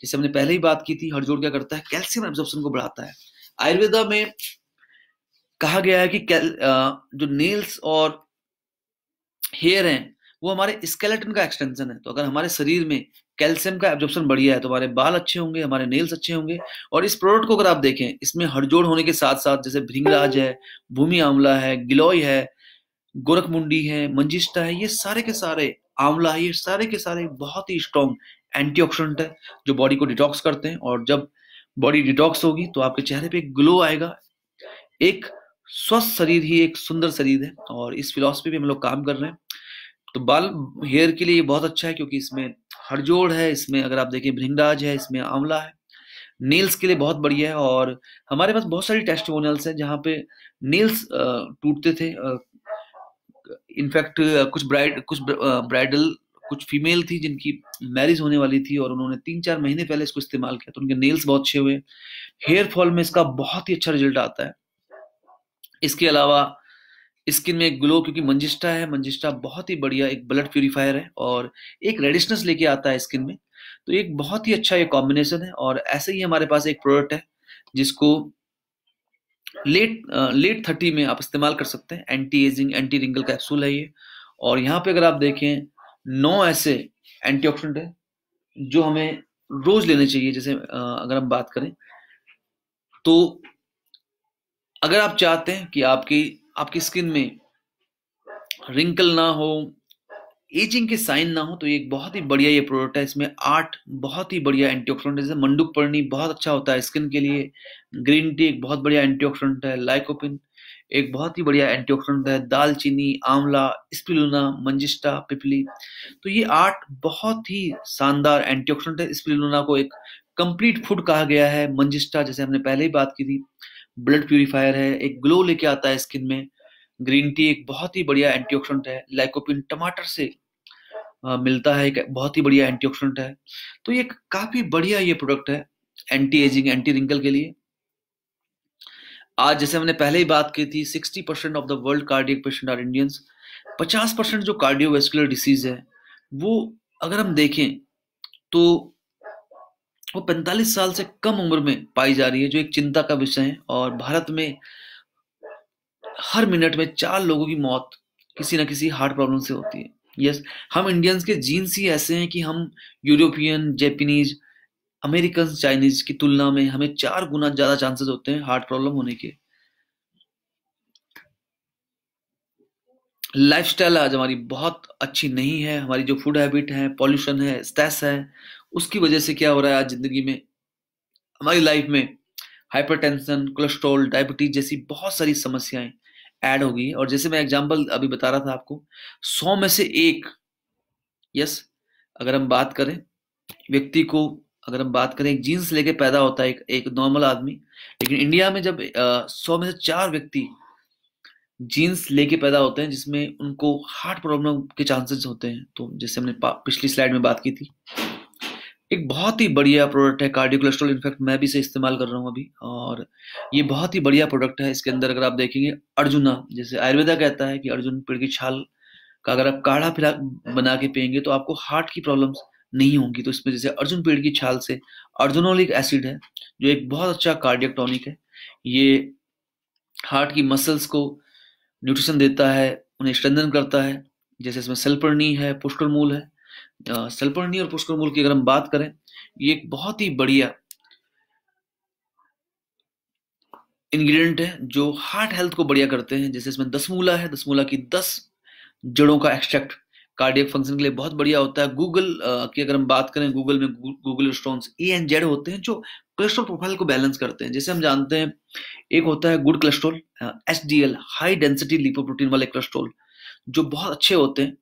जिससे हमने पहले ही बात की थी हरजोड़ क्या करता है कैल्शियम एब्जॉर्प्शन को बढ़ाता है आयुर्वेदा में कहा गया है कि जो नेल्स और हेयर हैं वो हमारे स्केलेटन का एक्सटेंशन है तो अगर हमारे शरीर में कैल्शियम का एब्जॉर्प्शन बढ़िया है तो हमारे बाल अच्छे होंगे हमारे नेल्स अच्छे होंगे और इस प्रोडक्ट को अगर आप देखें इसमें हड़जोड़ होने के साथ साथ जैसे भृंगराज है भूमि आंवला है गिलोय है गोरखमुंडी है मंजिष्टा है ये सारे के सारे आंवला है ये सारे के सारे बहुत ही स्ट्रॉन्ग एंटीऑक्सीडेंट है जो बॉडी को डिटॉक्स करते हैं और जब बॉडी डिटॉक्स होगी तो आपके चेहरे पे ग्लो आएगा एक स्वस्थ शरीर ही एक सुंदर शरीर है और इस फिलॉसफी पे हम लोग काम कर रहे हैं तो बाल हेयर के लिए ये बहुत अच्छा है क्योंकि इसमें हरजोड़ है इसमें अगर आप देखें भृंगराज है इसमें आंवला है नेल्स के लिए बहुत बढ़िया है और हमारे पास बहुत सारी टेस्टमोनियल्स हैं जहाँ पे नेल्स टूटते थे इनफैक्ट कुछ ब्राइड कुछ ब्राइडल कुछ फीमेल थी जिनकी मैरिज होने वाली थी और उन्होंने तीन चार महीने पहले इसको इस्तेमाल किया तो उनके नेल्स बहुत अच्छे हुए हेयर फॉल में इसका बहुत ही अच्छा रिजल्ट आता है इसके अलावा स्किन में एक ग्लो क्योंकि मंजिस्टा है मंजिस्टा बहुत ही बढ़िया एक ब्लड प्यूरिफायर है और एक रेडिशनेस लेके आता है स्किन में तो एक बहुत ही अच्छा ये कॉम्बिनेशन है और ऐसे ही हमारे पास एक प्रोडक्ट है जिसको लेट लेट थर्टी में आप इस्तेमाल कर सकते हैं anti ageing anti wrinkle capsule है ये और यहाँ पे अगर आप देखें नौ ऐसे एंटीऑक्सीडेंट है जो हमें रोज लेने चाहिए जैसे अगर हम बात करें तो अगर आप चाहते हैं कि आपकी आपकी स्किन में रिंकल ना हो एजिंग के साइन ना हो तो ये एक बहुत ही बढ़िया ये प्रोडक्ट है इसमें आठ बहुत ही बढ़िया एंटीऑक्सीडेंट जैसे मंडूक पर्णी बहुत अच्छा होता है स्किन के लिए ग्रीन टी एक बहुत बढ़िया एंटीऑक्सीडेंट है लाइकोपिन एक बहुत ही बढ़िया एंटीऑक्सीडेंट है दालचीनी आंवला स्पिलुना मंजिस्टा पिपली तो ये आठ बहुत ही शानदार एंटीऑक्सीडेंट है स्पिलुना को एक कंप्लीट फूड कहा गया है मंजिस्टा जैसे हमने पहले ही बात की थी ब्लड प्यूरिफायर है एक ग्लो लेके आता है स्किन में ग्रीन टी एक बहुत ही बढ़िया एंटीऑक्सीडेंट है लाइकोपिन टमाटर से आ, मिलता है एक बहुत ही बढ़िया एंटीऑक्सीडेंट है तो ये काफी बढ़िया ये प्रोडक्ट है एंटी एजिंग एंटी रिंकल के लिए आज जैसे हमने पहले ही बात की थी sixty percent of the world cardiac patient are Indians पचास परसेंट जो कार्डियोवेस्कुलर डिसीज है वो अगर हम देखें तो वो 45 साल से कम उम्र में पाई जा रही है जो एक चिंता का विषय है और भारत में हर मिनट में चार लोगों की मौत किसी ना किसी हार्ट प्रॉब्लम से होती है यस yes, हम इंडियंस के जीन्स ही ऐसे हैं कि हम यूरोपियन जैपनीज अमेरिकन चाइनीज की तुलना में हमें चार गुना ज्यादा चांसेस होते हैं हार्ट प्रॉब्लम होने के लाइफस्टाइल आज हमारी बहुत अच्छी नहीं है हमारी जो फूड हैबिट है पॉल्यूशन है स्ट्रेस है उसकी वजह से क्या हो रहा है आज जिंदगी में हमारी लाइफ में हाइपरटेंशन कोलेस्ट्रॉल डायबिटीज जैसी बहुत सारी समस्याएं ऐड हो गई और जैसे मैं एग्जाम्पल अभी बता रहा था आपको सौ में से एक यस अगर हम बात करें व्यक्ति को अगर हम बात करें एक जीन्स लेके पैदा होता है एक, एक नॉर्मल आदमी लेकिन इंडिया में जब सौ में से चार व्यक्ति जीन्स लेके पैदा होते हैं जिसमें उनको हार्ट प्रॉब्लम के चांसेस होते हैं तो जैसे हमने पिछली स्लाइड में बात की थी एक बहुत ही बढ़िया प्रोडक्ट है कार्डियो कोलेस्ट्रॉल इनफैक्ट मैं भी इसे इस्तेमाल कर रहा हूँ अभी और ये बहुत ही बढ़िया प्रोडक्ट है इसके अंदर अगर आप देखेंगे अर्जुना जैसे आयुर्वेदा कहता है कि अर्जुन पेड़ की छाल का अगर आप काढ़ा पिला बना के पियेंगे तो आपको हार्ट की प्रॉब्लम्स नहीं होंगी तो इसमें जैसे अर्जुन पेड़ की छाल से अर्जुनोलिक एसिड है जो एक बहुत अच्छा कार्डियक टॉनिक है ये हार्ट की मसल्स को न्यूट्रिशन देता है उन्हें स्ट्रेंदन करता है जैसे इसमें सलपर्णी है मूल है सलपर्णी और पुष्कर मूल की अगर हम बात करें ये एक बहुत ही बढ़िया इंग्रेडिएंट है जो हार्ट हेल्थ को बढ़िया करते हैं जैसे इसमें दसमूला है दसमूला की दस जड़ों का एक्सट्रैक्ट कार्डियक फंक्शन के लिए बहुत बढ़िया होता है गूगल की अगर हम बात करें गूगल में Google stones A and Z होते हैं जो कोलेस्ट्रॉल प्रोफाइल को बैलेंस करते हैं जैसे हम जानते हैं एक होता है good cholesterol H D L high density lipoprotein वाले कोलेस्ट्रॉल जो बहुत अच्छे होते हैं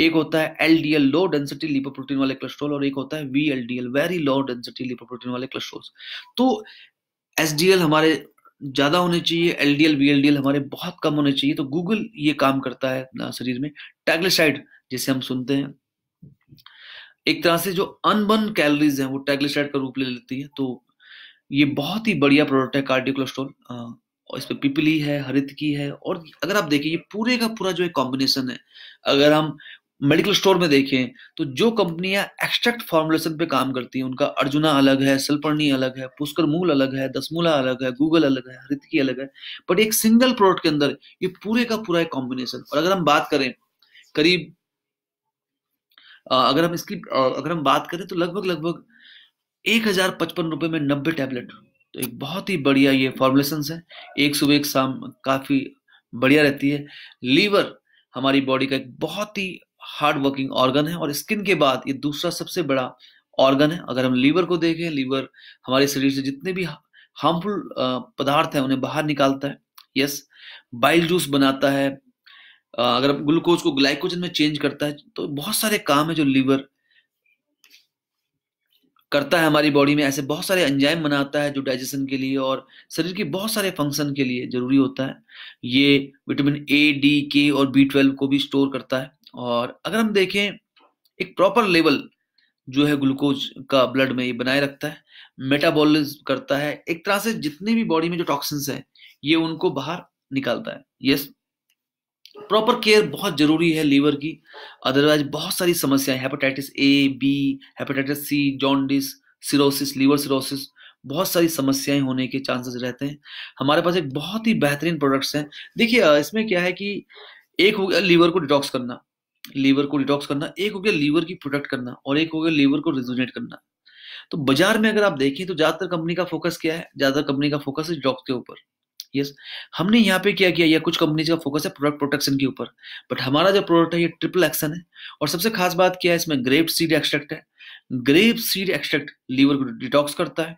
एक होता है L D L low density lipoprotein वाले कोलेस्ट्रोल और एक होता है V L D L very low density lipoprotein वाले कोलेस्ट्रोल तो एस डी एल हमारे ज़्यादा होने चाहिए L D L V L D L हमारे बहुत कम होने चाहिए तो गूगल ये काम करता है शरीर में टैग्लिसाइड जिसे हम सुनते हैं एक तरह से जो अनबन कैलोरीज हैं वो टैग्लिसाइड का रूप ले लेती है तो ये बहुत ही बढ़िया प्रोडक्ट है कार्डियो कोलेस्ट्रॉल और पर पिपली है हरित की है और अगर आप देखिए ये पूरे का पूरा जो एक कॉम्बिनेशन है अगर हम मेडिकल स्टोर में देखें तो जो कंपनियां एक्सट्रैक्ट फॉर्मुलेशन पे काम करती हैं उनका अर्जुना अलग है सलपर्णी अलग है पुष्कर मूल अलग है दसमूला अलग है गूगल अलग है हृतकी अलग है बट एक सिंगल प्रोडक्ट के अंदर ये पूरे का पूरा एक कॉम्बिनेशन और अगर हम बात करें करीब अगर हम इसकी अगर हम बात करें तो लगभग लगभग एक हजार पचपन रुपए में नब्बे टैबलेट तो एक बहुत ही बढ़िया ये फॉर्मुलेशन है एक सुबह एक शाम काफ़ी बढ़िया रहती है लीवर हमारी बॉडी का एक बहुत ही हार्ड वर्किंग ऑर्गन है और स्किन के बाद ये दूसरा सबसे बड़ा ऑर्गन है अगर हम लीवर को देखें लीवर हमारे शरीर से जितने भी हार्मफुल पदार्थ हैं उन्हें बाहर निकालता है यस बाइल जूस बनाता है अगर हम ग्लूकोज को ग्लाइकोजन में चेंज करता है तो बहुत सारे काम है जो लीवर करता है हमारी बॉडी में ऐसे बहुत सारे एंजाइम बनाता है जो डाइजेशन के लिए और शरीर के बहुत सारे फंक्शन के लिए जरूरी होता है ये विटामिन ए डी के और बी ट्वेल्व को भी स्टोर करता है और अगर हम देखें एक प्रॉपर लेवल जो है ग्लूकोज का ब्लड में ये बनाए रखता है मेटाबॉलिज करता है एक तरह से जितने भी बॉडी में जो टॉक्सिन्स है ये उनको बाहर निकालता है यस प्रॉपर केयर बहुत जरूरी है लीवर की अदरवाइज बहुत सारी समस्याएं hepatitis A B hepatitis C jaundice cirrhosis liver cirrhosis बहुत सारी समस्याएं होने के चांसेस रहते हैं हमारे पास एक बहुत ही बेहतरीन प्रोडक्ट्स हैं देखिए इसमें क्या है कि एक हो गया लीवर को डिटॉक्स करना लीवर को डिटॉक्स करना एक हो गया लीवर की प्रोटेक्ट करना और एक हो गया लीवर को रिजोनेट करना तो बाजार में अगर आप देखें तो ज्यादातर कंपनी का फोकस क्या है ज्यादातर कंपनी का फोकस है डॉक्स के ऊपर यस हमने यहाँ पे क्या किया या कुछ कंपनीज का फोकस है प्रोडक्ट प्रोटेक्शन के ऊपर बट हमारा जो प्रोडक्ट है ये ट्रिपल एक्शन है और सबसे खास बात क्या है इसमें ग्रेप सीड एक्सट्रैक्ट है ग्रेप सीड एक्सट्रैक्ट लीवर को डिटॉक्स करता है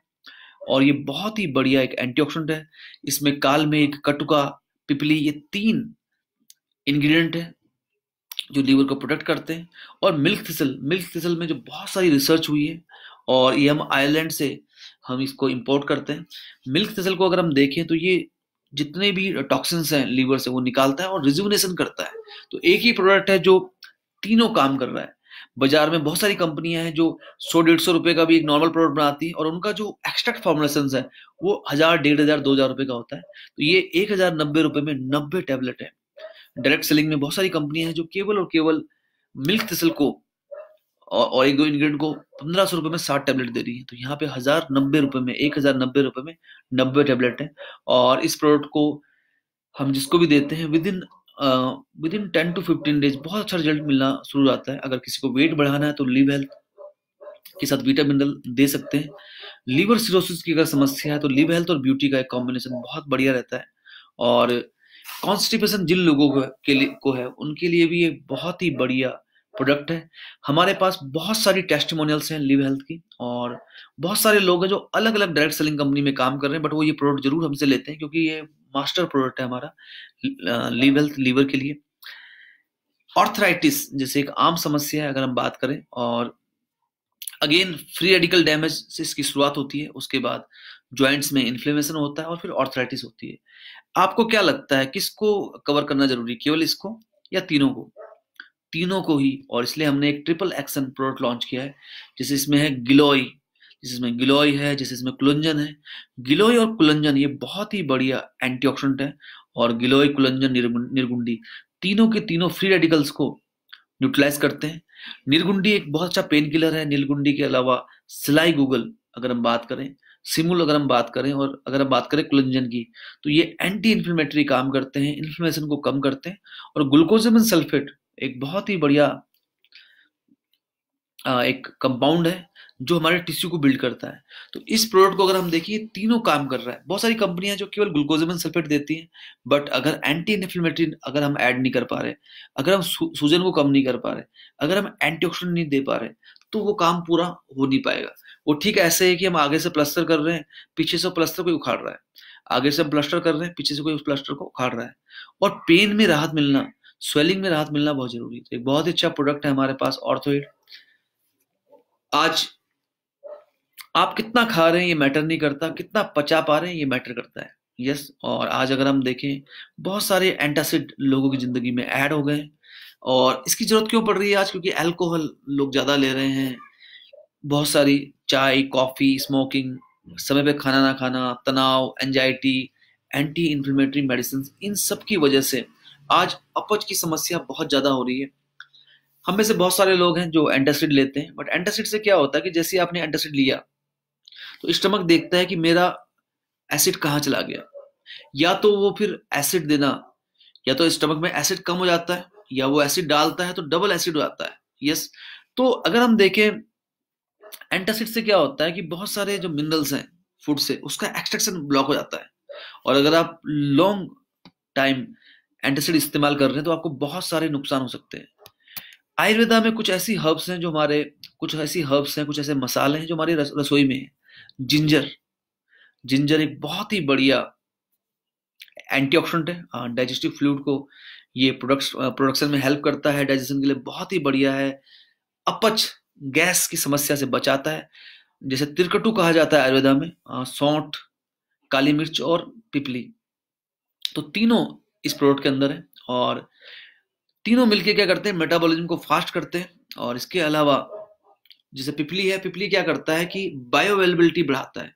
और ये बहुत ही बढ़िया एक एंटीऑक्सीडेंट है इसमें काल में एक कटुका पिपली ये तीन इंग्रेडिएंट है जो लीवर को प्रोटेक्ट करते हैं और मिल्क थिसल मिल्क थिसल में जो बहुत सारी रिसर्च हुई है और ये हम आयरलैंड से हम इसको इंपोर्ट करते हैं मिल्क थिसल को अगर हम देखें तो ये जितने भी टॉक्सिन्स हैं लीवर से वो निकालता है और रिज्यूनेशन करता है तो एक ही प्रोडक्ट है जो तीनों काम कर रहा है बाजार में बहुत सारी कंपनियां हैं जो सौ डेढ़ सौ रुपए का भी एक नॉर्मल प्रोडक्ट बनाती है और उनका जो एक्स्ट्रैक्ट फॉर्मुलेशन है वो हजार डेढ़ हजार दो हजार रुपए का होता है तो ये एक हजार नब्बे रुपए में नब्बे टैबलेट है डायरेक्ट सेलिंग में बहुत सारी कंपनियां हैं जो केवल और केवल मिल्क थिसल को और, और एक दो इंग्रेडिएंट को पंद्रह सौ रुपए में साठ टैबलेट दे रही है तो यहाँ पे हजार नब्बे रुपए में एक हजार नब्बे रुपए में नब्बे टैबलेट है और इस प्रोडक्ट को हम जिसको भी देते हैं within within ten to fifteen days बहुत अच्छा रिजल्ट मिलना शुरू हो जाता है अगर किसी को वेट बढ़ाना है तो लिव हेल्थ के साथ विटामिन दे सकते हैं लीवर सिरोसिस की अगर समस्या है तो लिव हेल्थ और ब्यूटी का एक कॉम्बिनेशन बहुत बढ़िया रहता है और कॉन्स्टिपेशन जिन लोगों के लिए को है उनके लिए भी ये बहुत ही बढ़िया प्रोडक्ट है हमारे पास बहुत सारी टेस्टमोनियल्स हैं लिव हेल्थ की और बहुत सारे लोग हैं जो अलग अलग डायरेक्ट सेलिंग कंपनी में काम कर रहे हैं बट वो ये प्रोडक्ट जरूर हमसे लेते हैं क्योंकि ये मास्टर प्रोडक्ट है हमारा लिव हेल्थ लीवर के लिए ऑर्थराइटिस जैसे एक आम समस्या है अगर हम बात करें और अगेन फ्री रेडिकल डैमेज से इसकी शुरुआत होती है उसके बाद ज्वाइंट्स में इन्फ्लेमेशन होता है और फिर ऑर्थराइटिस होती है आपको क्या लगता है किसको कवर करना जरूरी केवल इसको या तीनों को तीनों को ही और इसलिए हमने एक ट्रिपल एक्शन प्रोडक्ट लॉन्च किया है जैसे इसमें है गिलोई जिसमें इसमें गिलोई है जैसे इसमें कुलंजन है गिलोई और कुलंजन ये बहुत ही बढ़िया एंटीऑक्सीडेंट है और गिलोई कुलंजन निर्गुंडी तीनों के तीनों फ्री रेडिकल्स को न्यूट्रलाइज करते हैं निर्गुंडी एक बहुत अच्छा पेन किलर है निर्गुंडी के अलावा सिलाई गूगल अगर हम बात करें सिमुल अगर हम बात करें और अगर हम बात करें क्लंजन की तो ये एंटी इन्फ्लेमेटरी काम करते हैं इन्फ्लेमेशन को कम करते हैं और ग्लूकोजमिन सल्फेट एक बहुत ही बढ़िया एक कंपाउंड है जो हमारे टिश्यू को बिल्ड करता है तो इस प्रोडक्ट को अगर हम देखिए तीनों काम कर रहा है बहुत सारी कंपनियां जो केवल ग्लूकोजमिन सल्फेट देती हैं बट अगर एंटी इन्फ्लेमेटरी अगर हम ऐड नहीं कर पा रहे अगर हम सूजन को कम नहीं कर पा रहे अगर हम एंटीऑक्सीडेंट नहीं दे पा रहे तो वो काम पूरा हो नहीं पाएगा वो ठीक ऐसे है कि हम आगे से प्लस्तर कर रहे हैं पीछे से प्लस्तर कोई उखाड़ रहा है आगे से हम प्लस्टर कर रहे हैं पीछे से कोई उस प्लस्टर को उखाड़ रहा है और पेन में राहत मिलना स्वेलिंग में राहत मिलना बहुत जरूरी है तो एक बहुत ही अच्छा प्रोडक्ट है हमारे पास ऑर्थोइड आज आप कितना खा रहे हैं ये मैटर नहीं करता कितना पचा पा रहे हैं ये मैटर करता है यस yes, और आज अगर हम देखें बहुत सारे एंटासिड लोगों की ज़िंदगी में ऐड हो गए और इसकी ज़रूरत क्यों पड़ रही है आज क्योंकि अल्कोहल लोग ज़्यादा ले रहे हैं बहुत सारी चाय कॉफ़ी स्मोकिंग hmm. समय पे खाना ना खाना तनाव एंजाइटी एंटी इन्फ्लेमेटरी मेडिसिन इन सब की वजह से आज अपच की समस्या बहुत ज़्यादा हो रही है हम में से बहुत सारे लोग हैं जो एंटासिड लेते हैं बट एंटासिड से क्या होता है कि जैसे आपने एंटासिड लिया तो स्टमक देखता है कि मेरा एसिड कहाँ चला गया या तो वो फिर एसिड देना या तो स्टमक में एसिड कम हो जाता है या वो एसिड डालता है तो डबल एसिड हो जाता है यस तो अगर हम देखें एंटासिड से क्या होता है कि बहुत सारे जो मिनरल्स हैं फूड से उसका एक्सट्रैक्शन ब्लॉक हो जाता है और अगर आप लॉन्ग टाइम एंटासिड इस्तेमाल कर रहे हैं तो आपको बहुत सारे नुकसान हो सकते हैं आयुर्वेदा में कुछ ऐसी हर्ब्स हैं जो हमारे कुछ ऐसी हर्ब्स हैं कुछ ऐसे मसाले हैं जो हमारी रसोई में जिंजर जिंजर एक बहुत ही बढ़िया एंटीऑक्सीडेंट है डाइजेस्टिव हाँ, फ्लूड को ये प्रोडक्ट प्रोडक्शन में हेल्प करता है डाइजेशन के लिए बहुत ही बढ़िया है अपच गैस की समस्या से बचाता है जैसे तिरकटू कहा जाता है आयुर्वेदा में सौठ काली मिर्च और पिपली तो तीनों इस प्रोडक्ट के अंदर है और तीनों मिलके क्या करते हैं मेटाबॉलिज्म को फास्ट करते हैं और इसके अलावा जैसे पिपली है पिपली क्या करता है कि बायो अवेलेबिलिटी बढ़ाता है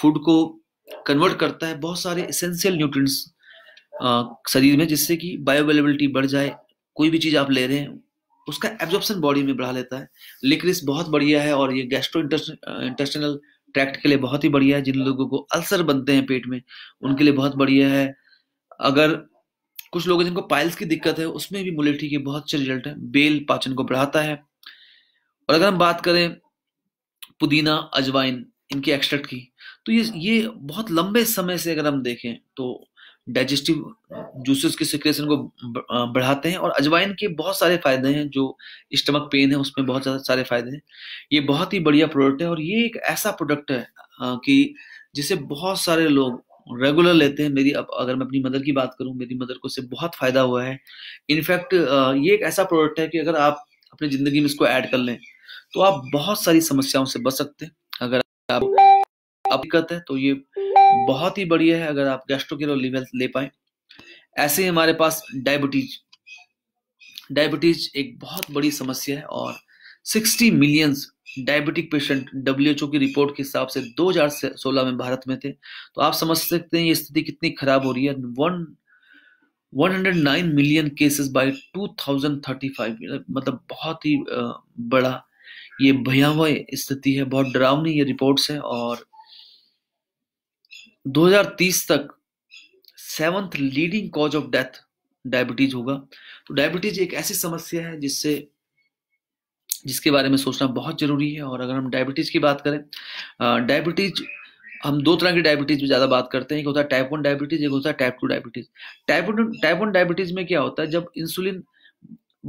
फूड को कन्वर्ट करता है बहुत सारे एसेंशियल न्यूट्रिएंट्स शरीर में जिससे कि बायो अवेलेबिलिटी बढ़ जाए कोई भी चीज़ आप ले रहे हैं उसका एब्जॉर्प्शन बॉडी में बढ़ा लेता है लिक्रिस बहुत बढ़िया है और ये गैस्ट्रो इंटेस्टिनल ट्रैक्ट के लिए बहुत ही बढ़िया है जिन लोगों को अल्सर बनते हैं पेट में उनके लिए बहुत बढ़िया है अगर कुछ लोग जिनको पाइल्स की दिक्कत है उसमें भी मुलेठी के बहुत अच्छे रिजल्ट है बेल पाचन को बढ़ाता है और अगर हम बात करें पुदीना अजवाइन इनके एक्सट्रैक्ट की तो ये ये बहुत लंबे समय से अगर हम देखें तो डाइजेस्टिव जूसेस के सिक्रेशन को बढ़ाते हैं और अजवाइन के बहुत सारे फायदे हैं जो स्टमक पेन है उसमें बहुत सारे फायदे हैं ये बहुत ही बढ़िया प्रोडक्ट है और ये एक ऐसा प्रोडक्ट है कि जिसे बहुत सारे लोग रेगुलर लेते हैं मेरी अब अगर मैं अपनी मदर की बात करूं मेरी मदर को इससे बहुत फायदा हुआ है इनफैक्ट ये एक ऐसा प्रोडक्ट है कि अगर आप अपनी जिंदगी में इसको ऐड कर लें तो आप बहुत सारी समस्याओं से बच सकते हैं अगर आप अब दिक्कत है तो ये बहुत ही बढ़िया है अगर आप गैस्ट्रो के और ले पाए ऐसे ही हमारे पास डायबिटीज डायबिटीज एक बहुत बड़ी समस्या है और 60 मिलियंस डायबिटिक पेशेंट डब्ल्यूएचओ की रिपोर्ट के हिसाब से 2016 में भारत में थे तो आप समझ सकते हैं ये स्थिति कितनी खराब हो रही है वन 109 मिलियन केसेस बाय 2035 मतलब बहुत ही बड़ा ये भयावह स्थिति है बहुत डरावनी ये रिपोर्ट्स है और 2030 तक seventh leading cause of death diabetes होगा तो डायबिटीज एक ऐसी समस्या है जिससे जिसके बारे में सोचना बहुत जरूरी है और अगर हम डायबिटीज की बात करें डायबिटीज हम दो तरह की डायबिटीज में ज़्यादा बात करते हैं एक होता है टाइप वन डायबिटीज एक होता है type two diabetes type type one diabetes में क्या होता है जब इंसुलिन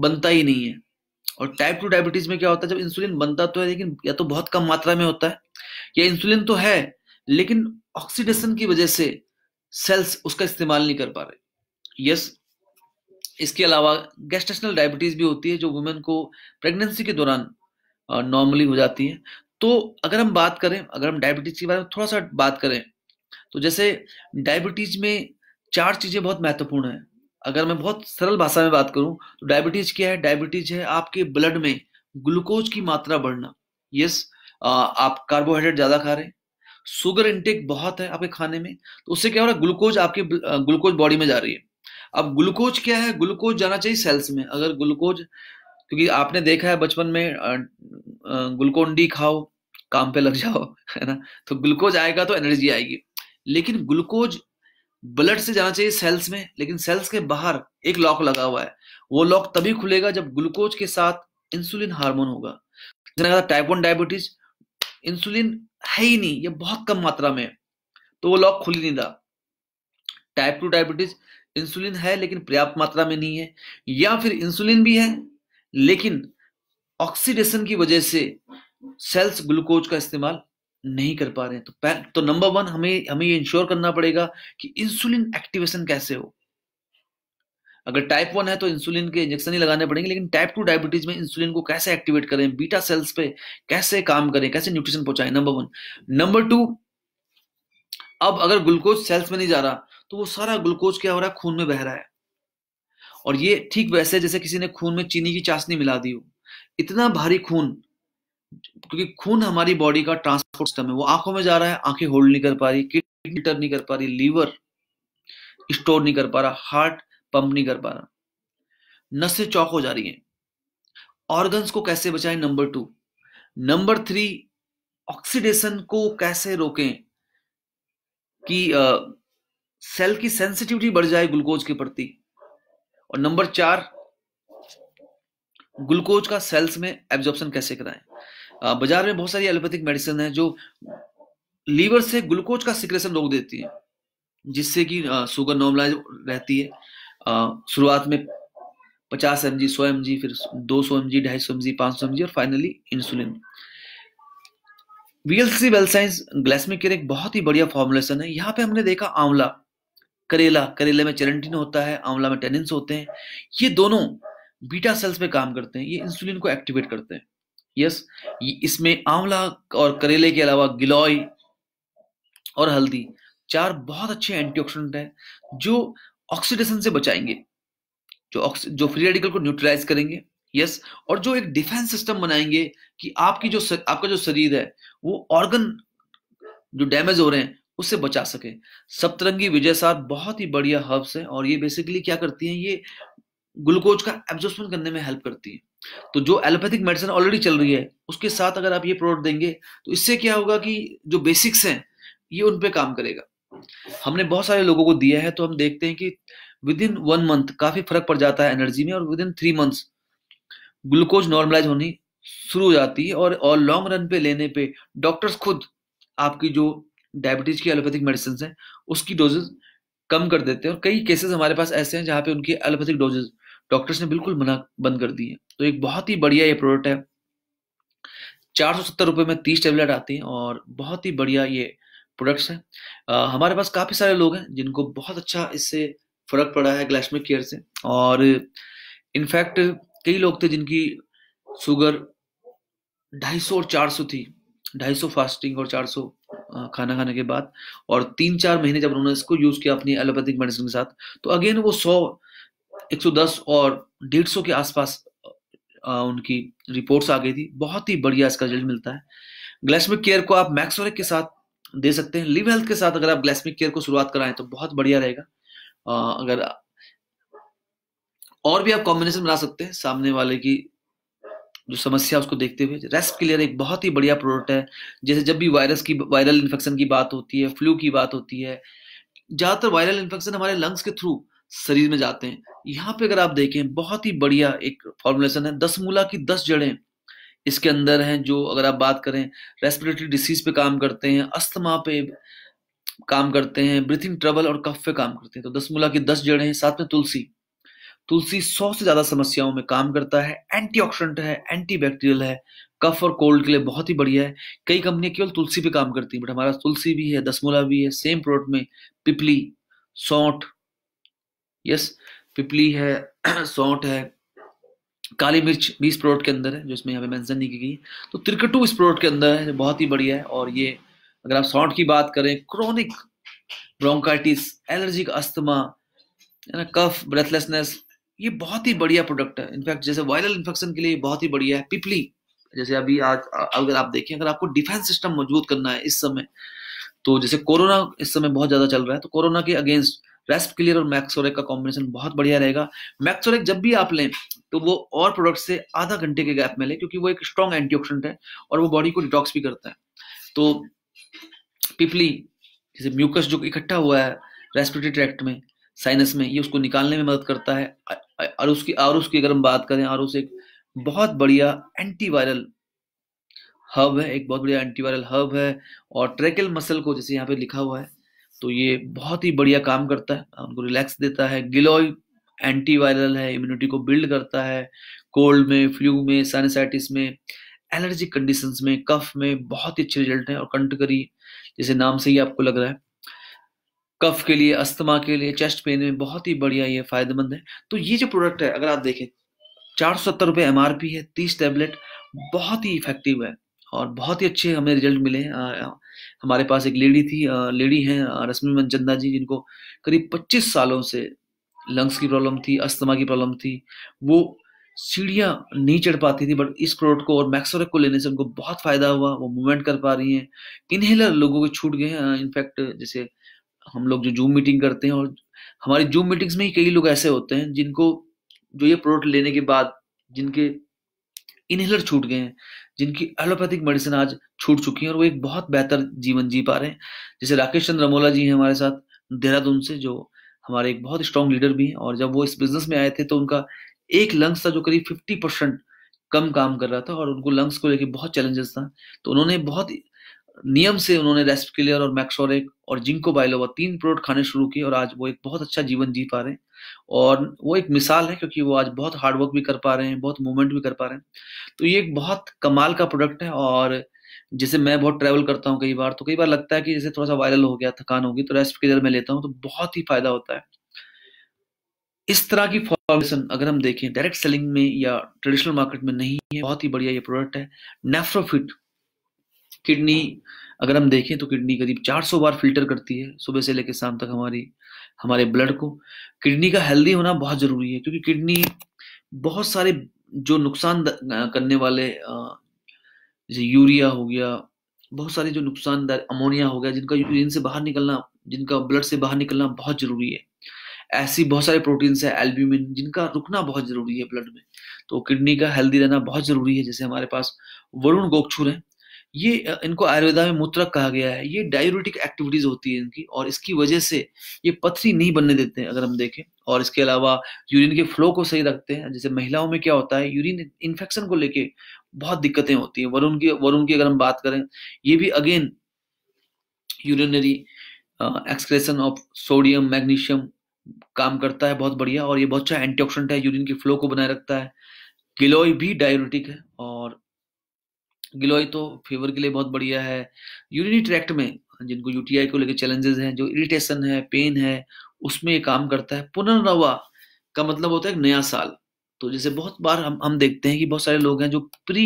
बनता ही नहीं है और टाइप टू डायबिटीज में क्या होता है जब इंसुलिन बनता तो है लेकिन या तो बहुत कम मात्रा में होता है या इंसुलिन तो है लेकिन ऑक्सीडेशन की वजह से सेल्स उसका इस्तेमाल नहीं कर पा रहे यस इसके अलावा गेस्टेशनल डायबिटीज भी होती है जो वुमेन को प्रेगनेंसी के दौरान नॉर्मली हो जाती है तो अगर हम बात करें अगर हम डायबिटीज के बारे में थोड़ा सा बात करें तो जैसे डायबिटीज में चार चीजें बहुत महत्वपूर्ण है अगर मैं बहुत सरल भाषा में बात करूं तो डायबिटीज क्या है डायबिटीज है आपके ब्लड में ग्लूकोज की मात्रा बढ़ना यस आप कार्बोहाइड्रेट ज्यादा खा रहे हैं शुगर इंटेक बहुत है आपके खाने में तो उससे क्या हो रहा है ग्लूकोज आपके ग्लूकोज बॉडी में जा रही है अब ग्लूकोज क्या है ग्लूकोज जाना चाहिए सेल्स में अगर ग्लूकोज क्योंकि आपने देखा है बचपन में ग्लूकोन डी खाओ काम पे लग जाओ है ना तो ग्लूकोज आएगा तो एनर्जी आएगी लेकिन ग्लूकोज ब्लड से जाना चाहिए सेल्स में लेकिन सेल्स के बाहर एक लॉक लगा हुआ है वो लॉक तभी खुलेगा जब ग्लूकोज के साथ इंसुलिन हार्मोन होगा टाइप वन डायबिटीज इंसुलिन है ही नहीं ये बहुत कम मात्रा में तो वो लॉक खुल ही नहीं रहा टाइप टू डायबिटीज इंसुलिन है लेकिन पर्याप्त मात्रा में नहीं है या फिर इंसुलिन भी है लेकिन ऑक्सीडेशन की वजह से सेल्स ग्लूकोज का इस्तेमाल नहीं कर पा रहे हैं तो तो नंबर वन हमें हमें ये इंश्योर करना पड़ेगा कि इंसुलिन एक्टिवेशन कैसे हो अगर टाइप वन है तो इंसुलिन के इंजेक्शन ही लगाने पड़ेंगे लेकिन टाइप टू डायबिटीज में इंसुलिन को कैसे एक्टिवेट करें बीटा सेल्स पे कैसे काम करें कैसे न्यूट्रिशन पहुंचाएं नंबर वन नंबर टू अब अगर ग्लूकोज सेल्स में नहीं जा रहा तो वो सारा ग्लूकोज क्या हो रहा है खून में बह रहा है और ये ठीक वैसे जैसे किसी ने खून में चीनी की चाशनी मिला दी हो इतना भारी खून क्योंकि खून हमारी बॉडी का ट्रांसपोर्ट सिस्टम है वो आंखों में जा रहा है आंखें होल्ड नहीं कर पा रही किडनी नहीं कर पा रही लीवर स्टोर नहीं कर पा रहा हार्ट पंप नहीं कर पा रहा नसें चौक हो जा रही हैं ऑर्गन्स को कैसे बचाएं number two number three oxidation को कैसे रोकें कि सेल की सेंसिटिविटी बढ़ जाए ग्लूकोज के प्रति और नंबर चार ग्लूकोज का सेल्स में एब्जॉर्प्शन कैसे कराएं बाजार में बहुत सारी एलोपैथिक मेडिसिन है जो लीवर से ग्लूकोज का सिक्रेशन रोक देती है जिससे कि शुगर नॉर्मलाइज रहती है शुरुआत में पचास एम जी सौ एम जी फिर दो सौ एम जी ढाई सौ एम जी पांच सौ एम जी और finally insulin VLC well science glycaemic एक बहुत ही बढ़िया फॉर्मुलेशन है यहाँ पे हमने देखा आंवला करेला करेले में चेरेंटिन होता है आंवला में टेनिन्स होते हैं ये दोनों बीटा सेल्स पे काम करते हैं ये इंसुलिन को एक्टिवेट करते हैं यस इसमें आंवला और करेले के अलावा गिलोय और हल्दी चार बहुत अच्छे एंटीऑक्सीडेंट हैं जो ऑक्सीडेशन से बचाएंगे जो जो फ्री रेडिकल को न्यूट्रलाइज करेंगे यस और जो एक डिफेंस सिस्टम बनाएंगे कि आपकी जो सर, आपका जो शरीर है वो ऑर्गन जो डैमेज हो रहे हैं उससे बचा सके सप्तरंगी विजय सार बहुत ही बढ़िया हर्ब्स है और ये बेसिकली क्या करती है ये ग्लूकोज का एब्जॉर्प्शन करने में हेल्प करती है तो जो एलोपैथिक मेडिसिन ऑलरेडी चल रही है उसके साथ अगर आप ये प्रोडक्ट देंगे तो इससे क्या होगा कि जो बेसिक्स हैं ये उन पर काम करेगा हमने बहुत सारे लोगों को दिया है तो हम देखते हैं कि विद इन वन मंथ काफी फर्क पड़ जाता है एनर्जी में और within three months glucose normalise होनी शुरू हो जाती है और और लॉन्ग रन पे लेने पे डॉक्टर्स खुद आपकी जो डायबिटीज की एलोपैथिक मेडिसिन है उसकी डोजेज कम कर देते हैं और कई केसेस हमारे पास ऐसे हैं जहाँ पे उनकी एलोपैथिक डोजेज डॉक्टर्स ने बिल्कुल मना बंद कर दी है तो एक बहुत ही बढ़िया ये प्रोडक्ट है चार सौ सत्तर रुपये में तीस टेबलेट आती हैं और बहुत ही बढ़िया ये प्रोडक्ट्स हैं हमारे पास काफ़ी सारे लोग हैं जिनको बहुत अच्छा इससे फ़र्क पड़ा है ग्लैशमिक केयर से और इनफैक्ट कई लोग थे जिनकी शुगर ढाई सौ और चार सौ थी ढाई सौ फास्टिंग और चार सौ खाना खाने के बाद और तीन चार महीने जब उन्होंने इसको यूज़ किया अपनी एलोपैथिक मेडिसिन के साथ तो अगेन वो सौ एक सौ दस और डेढ़ सौ के आसपास उनकी रिपोर्ट्स आ गई थी बहुत ही बढ़िया इसका रिजल्ट मिलता है ग्लैशमिक केयर को आप मैक्सोरिक के साथ दे सकते हैं लिव हेल्थ के साथ अगर आप ग्लास्मिक केयर को शुरुआत कराएं तो बहुत बढ़िया रहेगा अगर और भी आप कॉम्बिनेशन बना सकते हैं सामने वाले की जो समस्या उसको देखते हुए रेस्ट क्लियर एक बहुत ही बढ़िया प्रोडक्ट है जैसे जब भी वायरस की वायरल इन्फेक्शन की बात होती है फ्लू की बात होती है ज़्यादातर वायरल इन्फेक्शन हमारे लंग्स के थ्रू शरीर में जाते हैं यहाँ पे अगर आप देखें बहुत ही बढ़िया एक फॉर्मुलेशन है दस मूला की दस जड़ें इसके अंदर हैं जो अगर आप बात करें रेस्पिरेटरी डिसीज पे काम करते हैं अस्थमा पे काम करते हैं ब्रीथिंग ट्रबल और कफ पे काम करते हैं तो दसमूला की दस जड़ें हैं साथ में तुलसी तुलसी सौ से ज्यादा समस्याओं में काम करता है एंटीऑक्सीडेंट है एंटीबैक्टीरियल है कफ और कोल्ड के लिए बहुत ही बढ़िया है कई कंपनियां केवल तुलसी पे काम करती हैं बट हमारा तुलसी भी है दसमूला भी है सेम प्रोडक्ट में पिपली सौठ यस पिपली है सौठ है काली मिर्च भी इस प्रोडक्ट के अंदर है जो इसमें यहाँ पे मेंशन नहीं की गई तो त्रिकटू इस प्रोडक्ट के अंदर है बहुत ही बढ़िया है और ये अगर आप सॉन्ट की बात करें क्रॉनिक ब्रोंकाइटिस एलर्जिक अस्थमा है ना कफ ब्रेथलेसनेस ये बहुत ही बढ़िया प्रोडक्ट है इनफैक्ट जैसे वायरल इन्फेक्शन के लिए बहुत ही बढ़िया है पिपली जैसे अभी आज अगर आप देखें अगर आपको डिफेंस सिस्टम मजबूत करना है इस समय तो जैसे कोरोना इस समय बहुत ज्यादा चल रहा है तो कोरोना के अगेंस्ट रेस्प क्लियर और मैक्सोरेक का कॉम्बिनेशन बहुत बढ़िया रहेगा मैक्सोरेक जब भी आप लें तो वो और प्रोडक्ट से आधा घंटे के गैप में लें क्योंकि वो एक स्ट्रॉन्ग एंटीऑक्सीडेंट है और वो बॉडी को डिटॉक्स भी करता है तो पिपली जैसे म्यूकस जो इकट्ठा हुआ है रेस्पिरेटरी ट्रैक्ट में साइनस में ये उसको निकालने में मदद करता है और उसकी और उसकी अगर हम बात करें और एक बहुत बढ़िया एंटीवायरल हर्ब है एक बहुत बढ़िया एंटीवायरल हर्ब है और ट्रेकल मसल को जैसे यहाँ पे लिखा हुआ है तो ये बहुत ही बढ़िया काम करता है उनको रिलैक्स देता है गिलोय एंटीवायरल है इम्यूनिटी को बिल्ड करता है कोल्ड में फ्लू में सैनिसाइटिस में एलर्जिक कंडीशन में कफ में बहुत ही अच्छे रिजल्ट हैं और कंटकरी जैसे नाम से ही आपको लग रहा है कफ के लिए अस्थमा के लिए चेस्ट पेन में बहुत ही बढ़िया ये फायदेमंद है तो ये जो प्रोडक्ट है अगर आप देखें चार सौ सत्तर रुपये एम है तीस टैबलेट बहुत ही इफेक्टिव है और बहुत ही अच्छे हमें रिजल्ट मिले हैं हमारे पास एक लेडी थी लेडी हैं रश्मि मनचंदा जी जिनको करीब 25 सालों से लंग्स की प्रॉब्लम थी अस्थमा की प्रॉब्लम थी वो सीढ़ियाँ नहीं चढ़ पाती थी बट इस प्रोडक्ट को और मैक्सोरेक को लेने से उनको बहुत फायदा हुआ वो मूवमेंट कर पा रही हैं इनहेलर लोगों के छूट गए हैं इनफैक्ट जैसे हम लोग जो जूम मीटिंग करते हैं और हमारी जूम मीटिंग्स में ही कई लोग ऐसे होते हैं जिनको जो ये प्रोडक्ट लेने के बाद जिनके इनहेलर छूट गए हैं जिनकी एलोपैथिक मेडिसिन आज छूट चुकी है और वो एक बहुत बेहतर जीवन जी पा रहे हैं जैसे राकेश चंद्र अमोला जी हैं हमारे साथ देहरादून से जो हमारे एक बहुत स्ट्रांग लीडर भी हैं और जब वो इस बिजनेस में आए थे तो उनका एक लंग्स था जो करीब फिफ्टी परसेंट कम काम कर रहा था और उनको लंग्स को लेकर बहुत चैलेंजेस था तो उन्होंने बहुत नियम से उन्होंने रेस्पिक्लियर और मैक्सोरिक और जिंको बायलोवा तीन प्रोडक्ट खाने शुरू किए और आज वो एक बहुत अच्छा जीवन जी पा रहे हैं और वो एक मिसाल है क्योंकि वो आज बहुत हार्डवर्क भी कर पा रहे हैं बहुत मूवमेंट भी कर पा रहे हैं तो ये एक बहुत कमाल का प्रोडक्ट है और जैसे मैं बहुत ट्रैवल करता हूँ कई बार तो कई बार लगता है कि जैसे थोड़ा सा वायरल हो गया थकान होगी तो रेस्ट क्लियर में लेता हूँ तो बहुत ही फायदा होता है इस तरह की फॉर्मेशन अगर हम देखें डायरेक्ट सेलिंग में या ट्रेडिशनल मार्केट में नहीं है बहुत ही बढ़िया ये प्रोडक्ट है नेफ्रोफिट किडनी अगर हम देखें तो किडनी करीब 400 बार फिल्टर करती है सुबह से लेकर शाम तक हमारी हमारे ब्लड को किडनी का हेल्दी होना बहुत ज़रूरी है क्योंकि किडनी बहुत सारे जो नुकसान करने वाले जैसे यूरिया हो गया बहुत सारे जो नुकसानदार अमोनिया हो गया जिनका जिनसे बाहर निकलना जिनका ब्लड से बाहर निकलना बहुत ज़रूरी है ऐसी बहुत सारे प्रोटीन्स है एल्ब्यूमिन जिनका रुकना बहुत ज़रूरी है ब्लड में तो किडनी का हेल्दी रहना बहुत ज़रूरी है जैसे हमारे पास वरुण गोक्षुर हैं ये इनको आयुर्वेदा में मूत्रक कहा गया है ये डायूरेटिक एक्टिविटीज होती है इनकी और इसकी वजह से ये पथरी नहीं बनने देते हैं अगर हम देखें और इसके अलावा यूरिन के फ्लो को सही रखते हैं जैसे महिलाओं में क्या होता है यूरिन इन्फेक्शन को लेके बहुत दिक्कतें होती हैं वरुण की वरुण की अगर हम बात करें ये भी again urinary excretion of sodium magnesium काम करता है बहुत बढ़िया और ये बहुत अच्छा एंटीऑक्सीडेंट है यूरिन के फ्लो को बनाए रखता है गिलोय भी डायरेटिक है और गिलोय तो फीवर के लिए बहुत बढ़िया है यूरिनरी ट्रैक्ट में जिनको यूटीआई को लेकर चैलेंजेस हैं जो इरिटेशन है पेन है उसमें ये काम करता है पुनर्नवा का मतलब होता है नया साल तो जैसे बहुत बार हम हम देखते हैं कि बहुत सारे लोग हैं जो प्री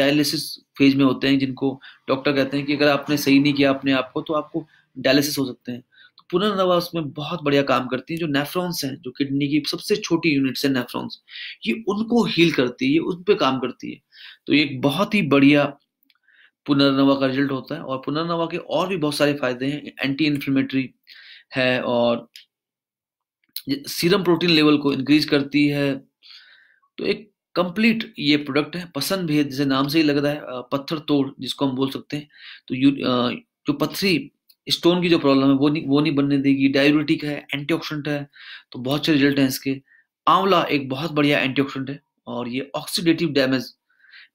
डायलिसिस फेज में होते हैं जिनको डॉक्टर कहते हैं कि अगर आपने सही नहीं किया अपने आप को तो आपको डायलिसिस हो सकते हैं पुनर्नवा में उसमें बहुत बढ़िया काम करती है जो नेफ्रॉन्स हैं जो किडनी की सबसे छोटी यूनिट्स है नेफ्रॉन्स ये उनको हील करती है उन पर काम करती है तो ये एक बहुत ही बढ़िया पुनर्नवा का रिजल्ट होता है और पुनर्नवा के और भी बहुत सारे फायदे हैं एंटी इन्फ्लेमेटरी है और सीरम प्रोटीन लेवल को इंक्रीज करती है तो एक कंप्लीट ये प्रोडक्ट है पसंद है जिसे नाम से ही लग रहा है पत्थर तोड़ जिसको हम बोल सकते हैं तो यू, जो पथरी स्टोन की जो प्रॉब्लम है वो नहीं वो नहीं बनने देगी डायबिटिक है एंटीऑक्सीडेंट है तो बहुत से रिजल्ट हैं इसके आंवला एक बहुत बढ़िया एंटीऑक्सीडेंट है और ये ऑक्सीडेटिव डैमेज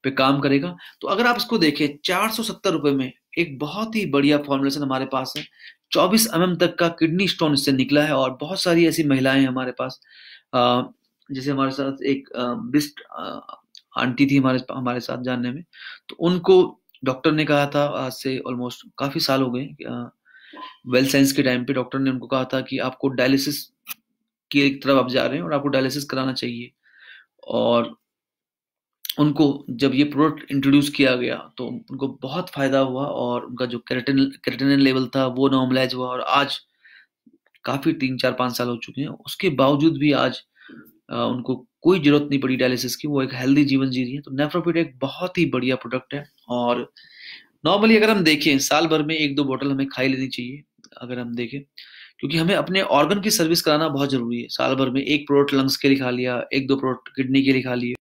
पे काम करेगा तो अगर आप इसको देखें चार सौ सत्तर रुपये में एक बहुत ही बढ़िया फॉर्मुलेशन हमारे पास है चौबीस एम तक का किडनी स्टोन इससे निकला है और बहुत सारी ऐसी महिलाएं हमारे पास जैसे हमारे साथ एक बिस्ट आंटी थी हमारे हमारे साथ जानने में तो उनको डॉक्टर ने कहा था आज से ऑलमोस्ट काफ़ी साल हो गए वेल साइंस के टाइम पे डॉक्टर ने उनको कहा था कि आपको डायलिसिस की एक तरफ आप जा रहे हैं और आपको डायलिसिस कराना चाहिए और उनको जब ये प्रोडक्ट इंट्रोड्यूस किया गया तो उनको बहुत फायदा हुआ और उनका जो कैरेटिन कैरेटिन लेवल था वो नॉर्मलाइज हुआ और आज काफ़ी तीन चार पाँच साल हो चुके हैं उसके बावजूद भी आज आ, उनको कोई ज़रूरत नहीं पड़ी डायलिसिस की वो एक हेल्दी जीवन जी रही है तो नेफ्रोफिट एक बहुत ही बढ़िया प्रोडक्ट है और नॉर्मली अगर हम देखें साल भर में एक दो बोतल हमें खाई लेनी चाहिए अगर हम देखें क्योंकि हमें अपने ऑर्गन की सर्विस कराना बहुत जरूरी है साल भर में एक प्रोडक्ट लंग्स के लिए खा लिया एक दो प्रोडक्ट किडनी के लिए खा लिए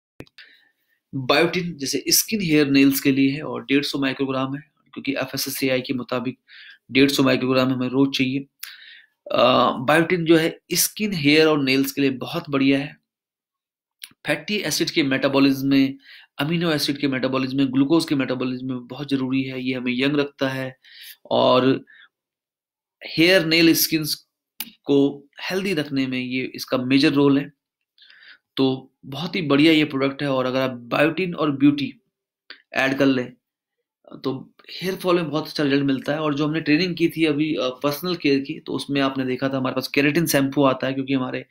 बायोटिन जैसे स्किन हेयर नेल्स के लिए है और डेढ़ सौ माइक्रोग्राम है क्योंकि F S S C I के मुताबिक डेढ़ सौ माइक्रोग्राम हमें रोज चाहिए बायोटिन जो है स्किन हेयर और नेल्स के लिए बहुत बढ़िया है फैटी एसिड के मेटाबॉलिज्म में अमीनो एसिड के मेटाबॉलिज्म में ग्लूकोज के मेटाबॉलिज्म में बहुत ज़रूरी है ये हमें यंग रखता है और हेयर नेल स्किन को हेल्दी रखने में ये इसका मेजर रोल है तो बहुत ही बढ़िया ये प्रोडक्ट है और अगर आप बायोटिन और ब्यूटी ऐड कर लें तो हेयर फॉल में बहुत अच्छा रिजल्ट मिलता है और जो हमने ट्रेनिंग की थी अभी पर्सनल केयर की तो उसमें आपने देखा था हमारे पास केरेटिन शैम्पू आता है क्योंकि हमारे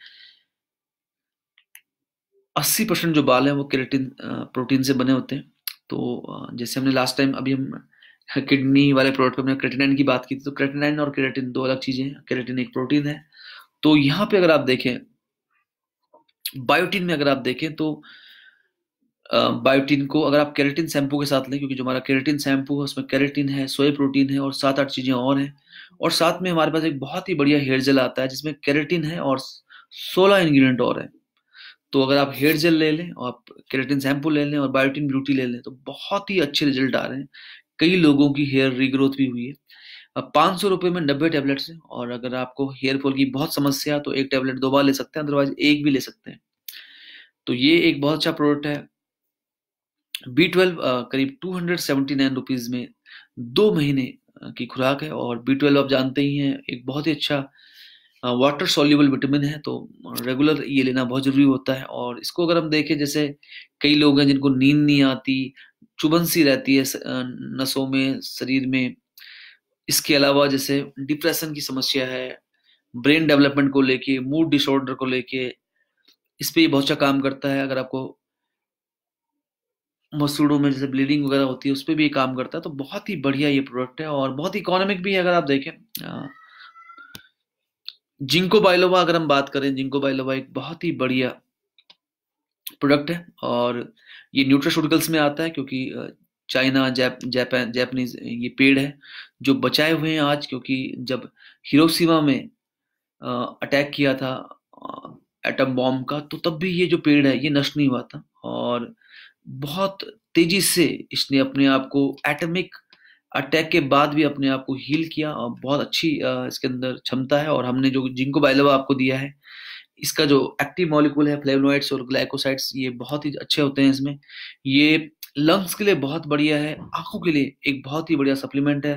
अस्सी परसेंट जो बाल हैं वो केरेटिन प्रोटीन से बने होते हैं तो जैसे हमने लास्ट टाइम अभी हम किडनी वाले प्रोडक्ट में हमने क्रेटिनाइन की बात की थी तो क्रेटिनाइन और केरेटिन दो अलग चीज़ें हैं केरेटिन एक प्रोटीन है तो यहाँ पे अगर आप देखें बायोटीन में अगर आप देखें तो बायोटीन को अगर आप केरेटिन शैम्पू के साथ लें क्योंकि जो हमारा केरेटिन शैम्पू है उसमें केरेटिन है सोए प्रोटीन है और सात आठ चीज़ें और हैं और साथ में हमारे पास एक बहुत ही बढ़िया हेयर जेल आता है जिसमें केरेटिन है और सोलह इन्ग्रीडियंट और हैं तो अगर आप हेयर जेल ले लें और आप केरेटिन शैम्पू ले लें और बायोटिन ब्यूटी ले लें तो बहुत ही अच्छे रिजल्ट आ रहे हैं कई लोगों की हेयर रीग्रोथ भी हुई है पाँच सौ रुपये में नब्बे टैबलेट्स हैं और अगर आपको हेयर फॉल की बहुत समस्या है तो एक टैबलेट दो बार ले सकते हैं अदरवाइज एक भी ले सकते हैं तो ये एक बहुत अच्छा प्रोडक्ट है बी ट्वेल्व करीब two hundred seventy nine rupees में दो महीने की खुराक है और बी ट्वेल्व आप जानते ही हैं एक बहुत ही अच्छा वाटर सोल्यूबल विटामिन है तो रेगुलर ये लेना बहुत ज़रूरी होता है और इसको अगर हम देखें जैसे कई लोग हैं जिनको नींद नहीं आती चुभन सी रहती है नसों में शरीर में इसके अलावा जैसे डिप्रेशन की समस्या है ब्रेन डेवलपमेंट को लेके मूड डिसऑर्डर को लेके इस पर बहुत अच्छा काम करता है अगर आपको मसूड़ों में जैसे ब्लीडिंग वगैरह होती है उस पर भी ये काम करता है तो बहुत ही बढ़िया ये प्रोडक्ट है और बहुत ही इकोनॉमिक भी है अगर आप देखें जिंको बाइलोवा अगर हम बात करें जिंको बाइलोवा एक बहुत ही बढ़िया प्रोडक्ट है और ये न्यूट्राशूटिकल्स में आता है क्योंकि चाइना जैप जापान जैपनीज ये पेड़ है जो बचाए हुए हैं आज क्योंकि जब हिरोशिमा में अटैक किया था एटम बॉम्ब का तो तब भी ये जो पेड़ है ये नष्ट नहीं हुआ था और बहुत तेजी से इसने अपने आप को एटमिक अटैक के बाद भी अपने आप को हील किया और बहुत अच्छी इसके अंदर क्षमता है और हमने जो जिंको बाइलवा आपको दिया है इसका जो एक्टिव मॉलिक्यूल है फ्लेवनोइड्स और ग्लाइकोसाइड्स ये बहुत ही अच्छे होते हैं इसमें ये लंग्स के लिए बहुत बढ़िया है आंखों के लिए एक बहुत ही बढ़िया सप्लीमेंट है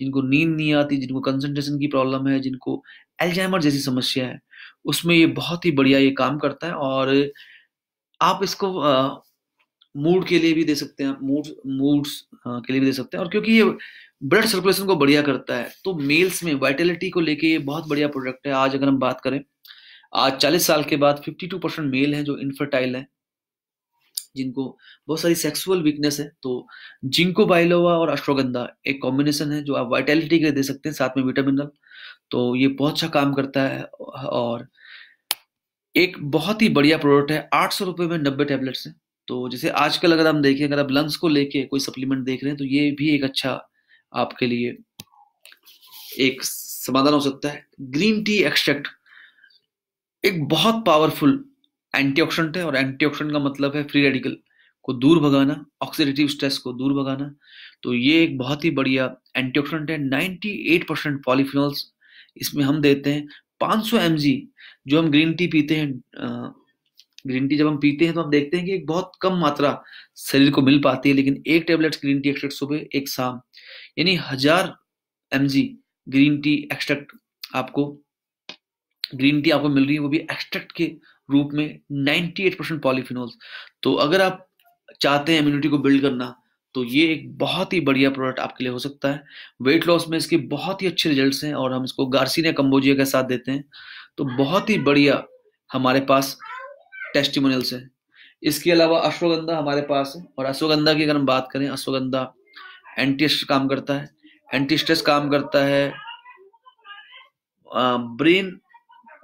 जिनको नींद नहीं आती जिनको कंसंट्रेशन की प्रॉब्लम है जिनको एल्जाइमर जैसी समस्या है उसमें ये बहुत ही बढ़िया ये काम करता है और आप इसको मूड के लिए भी दे सकते हैं मूड मूड्स हाँ, के लिए भी दे सकते हैं और क्योंकि ये ब्लड सर्कुलेशन को बढ़िया करता है तो मेल्स में वाइटेलिटी को लेके ये बहुत बढ़िया प्रोडक्ट है आज अगर हम बात करें आज 40 साल के बाद 52 परसेंट मेल हैं जो इनफर्टाइल हैं जिनको बहुत सारी सेक्सुअल वीकनेस है तो जिंको बाइलोवा और अश्वगंधा एक कॉम्बिनेशन है जो आप वाइटेलिटी के लिए दे सकते हैं साथ में विटामिनल तो ये बहुत अच्छा काम करता है और एक बहुत ही बढ़िया प्रोडक्ट है आठ सौ रुपये में नब्बे टेबलेट्स हैं तो जैसे आजकल अगर हम देखें अगर आप लंग्स को लेके कोई सप्लीमेंट देख रहे हैं तो ये भी एक अच्छा आपके लिए एक समाधान हो सकता है ग्रीन टी एक्सट्रैक्ट एक बहुत पावरफुल एंटीऑक्सीडेंट है और एंटीऑक्सीडेंट का मतलब है फ्री रेडिकल को दूर भगाना ऑक्सीडेटिव स्ट्रेस को दूर भगाना तो ये एक बहुत ही बढ़िया एंटीऑक्सीडेंट है 98 परसेंट पॉलीफिनॉल्स इसमें हम देते हैं 500 सौ जो हम ग्रीन टी पीते हैं ग्रीन टी जब हम पीते हैं तो आप देखते हैं कि एक बहुत कम मात्रा शरीर को मिल पाती है लेकिन एक टेबलेट ग्रीन टी एक्सट्रैक्ट सुबह एक शाम यानी हजार एम ग्रीन टी एक्सट्रैक्ट आपको ग्रीन टी आपको मिल रही है वो भी एक्सट्रैक्ट के रूप में 98 परसेंट पॉलीफिनोल्स तो अगर आप चाहते हैं इम्यूनिटी को बिल्ड करना तो ये एक बहुत ही बढ़िया प्रोडक्ट आपके लिए हो सकता है वेट लॉस में इसके बहुत ही अच्छे रिजल्ट्स हैं और हम इसको गार्सिनिया कम्बोजिया के साथ देते हैं तो बहुत ही बढ़िया हमारे पास टेस्टिमोनियल से इसके अलावा अश्वगंधा हमारे पास है और अश्वगंधा की अगर हम बात करें अश्वगंधा एंटी काम करता है एंटी स्ट्रेस काम करता है ब्रेन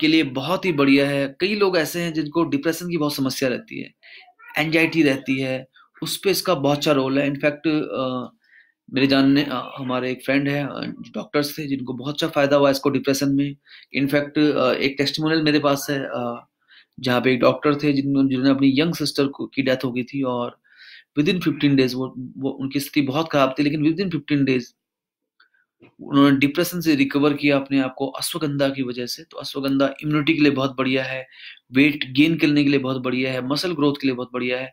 के लिए बहुत ही बढ़िया है कई लोग ऐसे हैं जिनको डिप्रेशन की बहुत समस्या रहती है एंजाइटी रहती है उस पर इसका बहुत अच्छा रोल है इनफैक्ट मेरे जानने हमारे एक फ्रेंड है डॉक्टर्स थे जिनको बहुत अच्छा फ़ायदा हुआ इसको डिप्रेशन में इनफैक्ट एक टेस्टमोनियल मेरे पास है आ, जहाँ पे एक डॉक्टर थे जिन जिन्होंने अपनी यंग सिस्टर को की डेथ हो गई थी और विद इन फिफ्टीन डेज वो वो उनकी स्थिति बहुत खराब थी लेकिन विद इन फिफ्टीन डेज उन्होंने डिप्रेशन से रिकवर किया अपने आप को अश्वगंधा की वजह से तो अश्वगंधा इम्यूनिटी के लिए बहुत बढ़िया है वेट गेन करने के लिए बहुत बढ़िया है मसल ग्रोथ के लिए बहुत बढ़िया है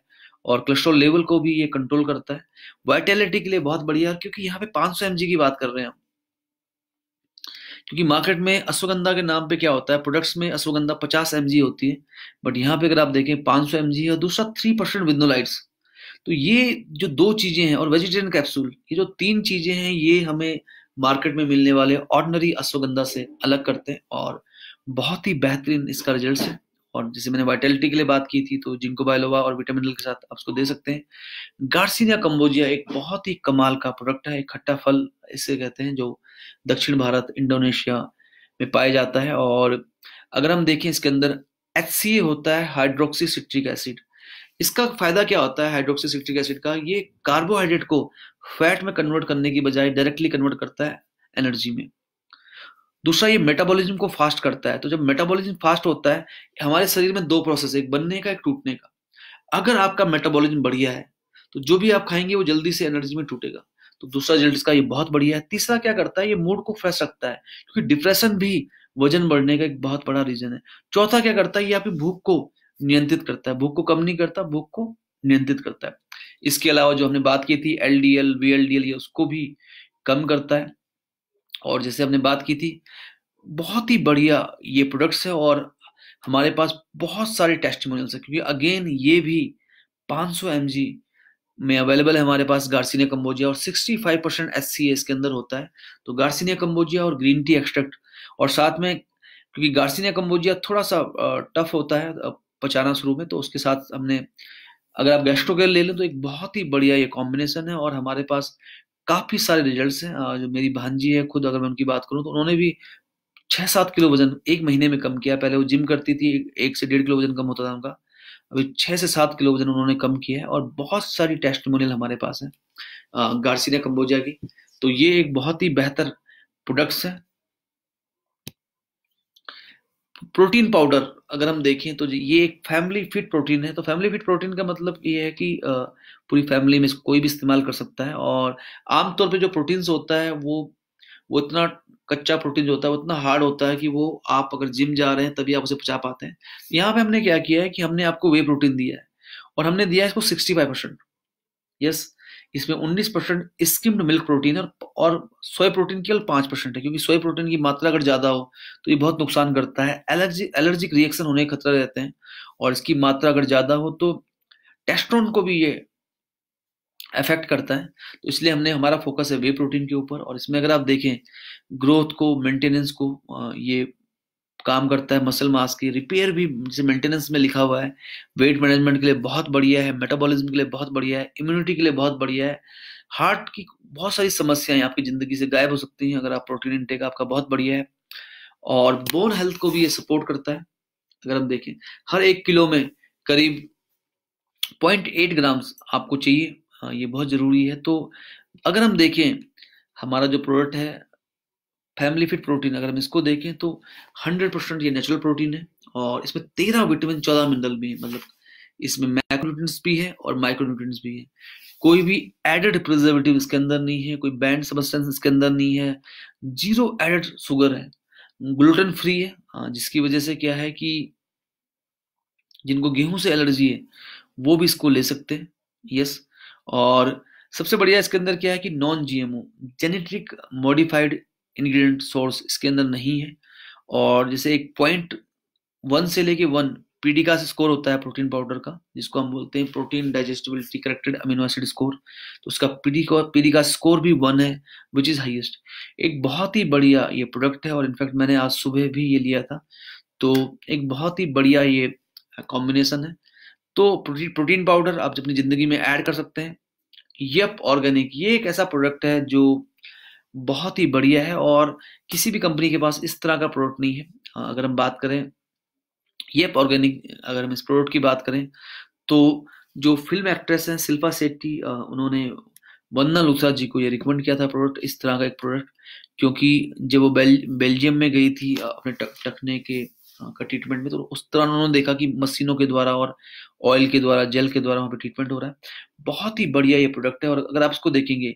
और कोलेस्ट्रॉल लेवल को भी ये कंट्रोल करता है वाइटेलिटी के लिए बहुत बढ़िया है क्योंकि यहाँ पे पांच सौ की बात कर रहे हैं हम क्योंकि मार्केट में अश्वगंधा के नाम पे क्या होता है प्रोडक्ट्स में अश्वगंधा पचास एम होती है बट यहाँ पे अगर आप देखें पांच सौ एम है और दूसरा थ्री परसेंट विद्नोलाइट्स तो ये जो दो चीज़ें हैं और वेजिटेरियन कैप्सूल ये जो तीन चीज़ें हैं ये हमें मार्केट में मिलने वाले ऑर्डनरी अश्वगंधा से अलग करते हैं और बहुत ही बेहतरीन इसका रिजल्ट है और जैसे मैंने वाइटलिटी के लिए बात की थी तो जिंको बायलोवा और विटामिन के साथ आप उसको दे सकते हैं गार्सिनिया कम्बोजिया एक बहुत ही कमाल का प्रोडक्ट है खट्टा फल इसे कहते हैं जो दक्षिण भारत इंडोनेशिया में पाया जाता है और अगर हम देखें इसके अंदर एच होता है हाइड्रोक्सी सिट्रिक एसिड इसका फायदा क्या होता है हाइड्रोक्सी सिट्रिक एसिड का ये कार्बोहाइड्रेट को फैट में कन्वर्ट करने की बजाय डायरेक्टली कन्वर्ट करता है एनर्जी में दूसरा ये मेटाबॉलिज्म को फास्ट करता है तो जब मेटाबॉलिज्म फास्ट होता है हमारे शरीर में दो प्रोसेस एक बनने का एक टूटने का अगर आपका मेटाबॉलिज्म बढ़िया है तो जो भी आप खाएंगे वो जल्दी से एनर्जी में टूटेगा तो दूसरा रिजल्ट इसका ये बहुत बढ़िया है तीसरा क्या करता है ये मूड को फ्रेश रखता है क्योंकि डिप्रेशन भी वजन बढ़ने का एक बहुत बड़ा रीजन है चौथा क्या करता है ये आपकी भूख को नियंत्रित करता है भूख को कम नहीं करता भूख को नियंत्रित करता है इसके अलावा जो हमने बात की थी L D L V L D L ये उसको भी कम करता है और जैसे हमने बात की थी बहुत ही बढ़िया ये प्रोडक्ट्स है और हमारे पास बहुत सारे टेस्टिमोनियल्स हैं क्योंकि अगेन ये भी 500 सौ में अवेलेबल है हमारे पास गार्सिनिया कम्बोजिया और 65 परसेंट एस इसके अंदर होता है तो गार्सिनिया कम्बोजिया और ग्रीन टी एक्सट्रैक्ट और साथ में क्योंकि गार्सिनिया कम्बोजिया थोड़ा सा टफ होता है पचाना शुरू में तो उसके साथ हमने अगर आप गैस्ट्रोगेल ले लें तो एक बहुत ही बढ़िया ये कॉम्बिनेशन है और हमारे पास काफ़ी सारे रिजल्ट हैं जो मेरी जी है खुद अगर मैं उनकी बात करूँ तो उन्होंने भी छः सात किलो वजन एक महीने में कम किया पहले वो जिम करती थी एक से डेढ़ किलो वजन कम होता था उनका अभी छः से सात किलो वजन उन्होंने कम किया है और बहुत सारी टेस्टमोनियल हमारे पास है गार्सिना कम्बोजिया की तो ये एक बहुत ही बेहतर प्रोडक्ट्स हैं प्रोटीन पाउडर अगर हम देखें तो ये एक फैमिली फिट प्रोटीन है तो फैमिली फिट प्रोटीन का मतलब ये है कि पूरी फैमिली में इसको कोई भी इस्तेमाल कर सकता है और आमतौर पे जो प्रोटीन्स होता है वो वो इतना कच्चा प्रोटीन जो होता है वो इतना हार्ड होता है कि वो आप अगर जिम जा रहे हैं तभी आप उसे पचा पाते हैं यहाँ पे हमने क्या किया है कि हमने आपको वे प्रोटीन दिया है और हमने दिया है इसको सिक्सटी फाइव परसेंट यस इसमें 19 परसेंट स्किम्ड मिल्क प्रोटीन है और सोय प्रोटीन केवल पांच परसेंट है क्योंकि सोए प्रोटीन की मात्रा अगर ज्यादा हो तो ये बहुत नुकसान करता है एलर्जी एलर्जिक रिएक्शन होने के खतरा रहते हैं और इसकी मात्रा अगर ज्यादा हो तो टेस्ट्रोन को भी ये अफेक्ट करता है तो इसलिए हमने हमारा फोकस है वे प्रोटीन के ऊपर और इसमें अगर आप देखें ग्रोथ को मेंटेनेंस को ये काम करता है मसल मास की रिपेयर भी जैसे मेंटेनेंस में लिखा हुआ है वेट मैनेजमेंट के लिए बहुत बढ़िया है मेटाबॉलिज्म के लिए बहुत बढ़िया है इम्यूनिटी के लिए बहुत बढ़िया है हार्ट की बहुत सारी समस्याएं आपकी ज़िंदगी से गायब हो सकती हैं अगर आप प्रोटीन इनटेक आपका बहुत बढ़िया है और बोन हेल्थ को भी ये सपोर्ट करता है अगर हम देखें हर एक किलो में करीब पॉइंट एट ग्राम्स आपको चाहिए हाँ, ये बहुत ज़रूरी है तो अगर हम देखें हमारा जो प्रोडक्ट है फैमिली फिट प्रोटीन अगर हम इसको देखें तो हंड्रेड परसेंट ये नेचुरल प्रोटीन है और इसमें तेरह विटामिन चौदह मिनरल भी है मतलब इसमें मैक्रोन्यूट्रिएंट्स भी है और माइक्रोन्यूट्रिएंट्स भी है कोई भी एडेड प्रिजर्वेटिव इसके अंदर नहीं है कोई बैंड सबस्टेंस इसके अंदर नहीं है जीरो एडेड शुगर है ग्लूटेन फ्री है हाँ, जिसकी वजह से क्या है कि जिनको गेहूं से एलर्जी है वो भी इसको ले सकते हैं यस और सबसे बढ़िया इसके अंदर क्या है कि non GMO genetic modified ingredient source इसके अंदर नहीं है और जैसे एक पॉइंट वन से लेके वन पीडी का स्कोर होता है प्रोटीन पाउडर का जिसको हम बोलते हैं protein digestibility corrected amino acid score तो उसका पीडी का पीडी का स्कोर भी वन है विच इज़ हाईएस्ट एक बहुत ही बढ़िया ये प्रोडक्ट है और इनफैक्ट मैंने आज सुबह भी ये लिया था तो एक बहुत ही बढ़िया ये कॉम्बिनेशन है तो प्रोटीन प्रोटीन पाउडर आप अपनी ज़िंदगी में ऐड कर सकते हैं यप ऑर्गेनिक ये एक ऐसा प्रोडक्ट है जो बहुत ही बढ़िया है और किसी भी कंपनी के पास इस तरह का प्रोडक्ट नहीं है हाँ, अगर हम बात करें ये ऑर्गेनिक अगर हम इस प्रोडक्ट की बात करें तो जो फिल्म एक्ट्रेस हैं शिल्पा सेट्टी उन्होंने वंदना लुथरा जी को ये रिकमेंड किया था प्रोडक्ट इस तरह का एक प्रोडक्ट क्योंकि जब वो बेल बेल्जियम में गई थी अपने टक, टकने के का ट्रीटमेंट में तो उस तरह उन्होंने देखा कि मशीनों के द्वारा और ऑयल के द्वारा जेल के द्वारा वहाँ पे ट्रीटमेंट हो रहा है बहुत ही बढ़िया ये प्रोडक्ट है और अगर आप इसको देखेंगे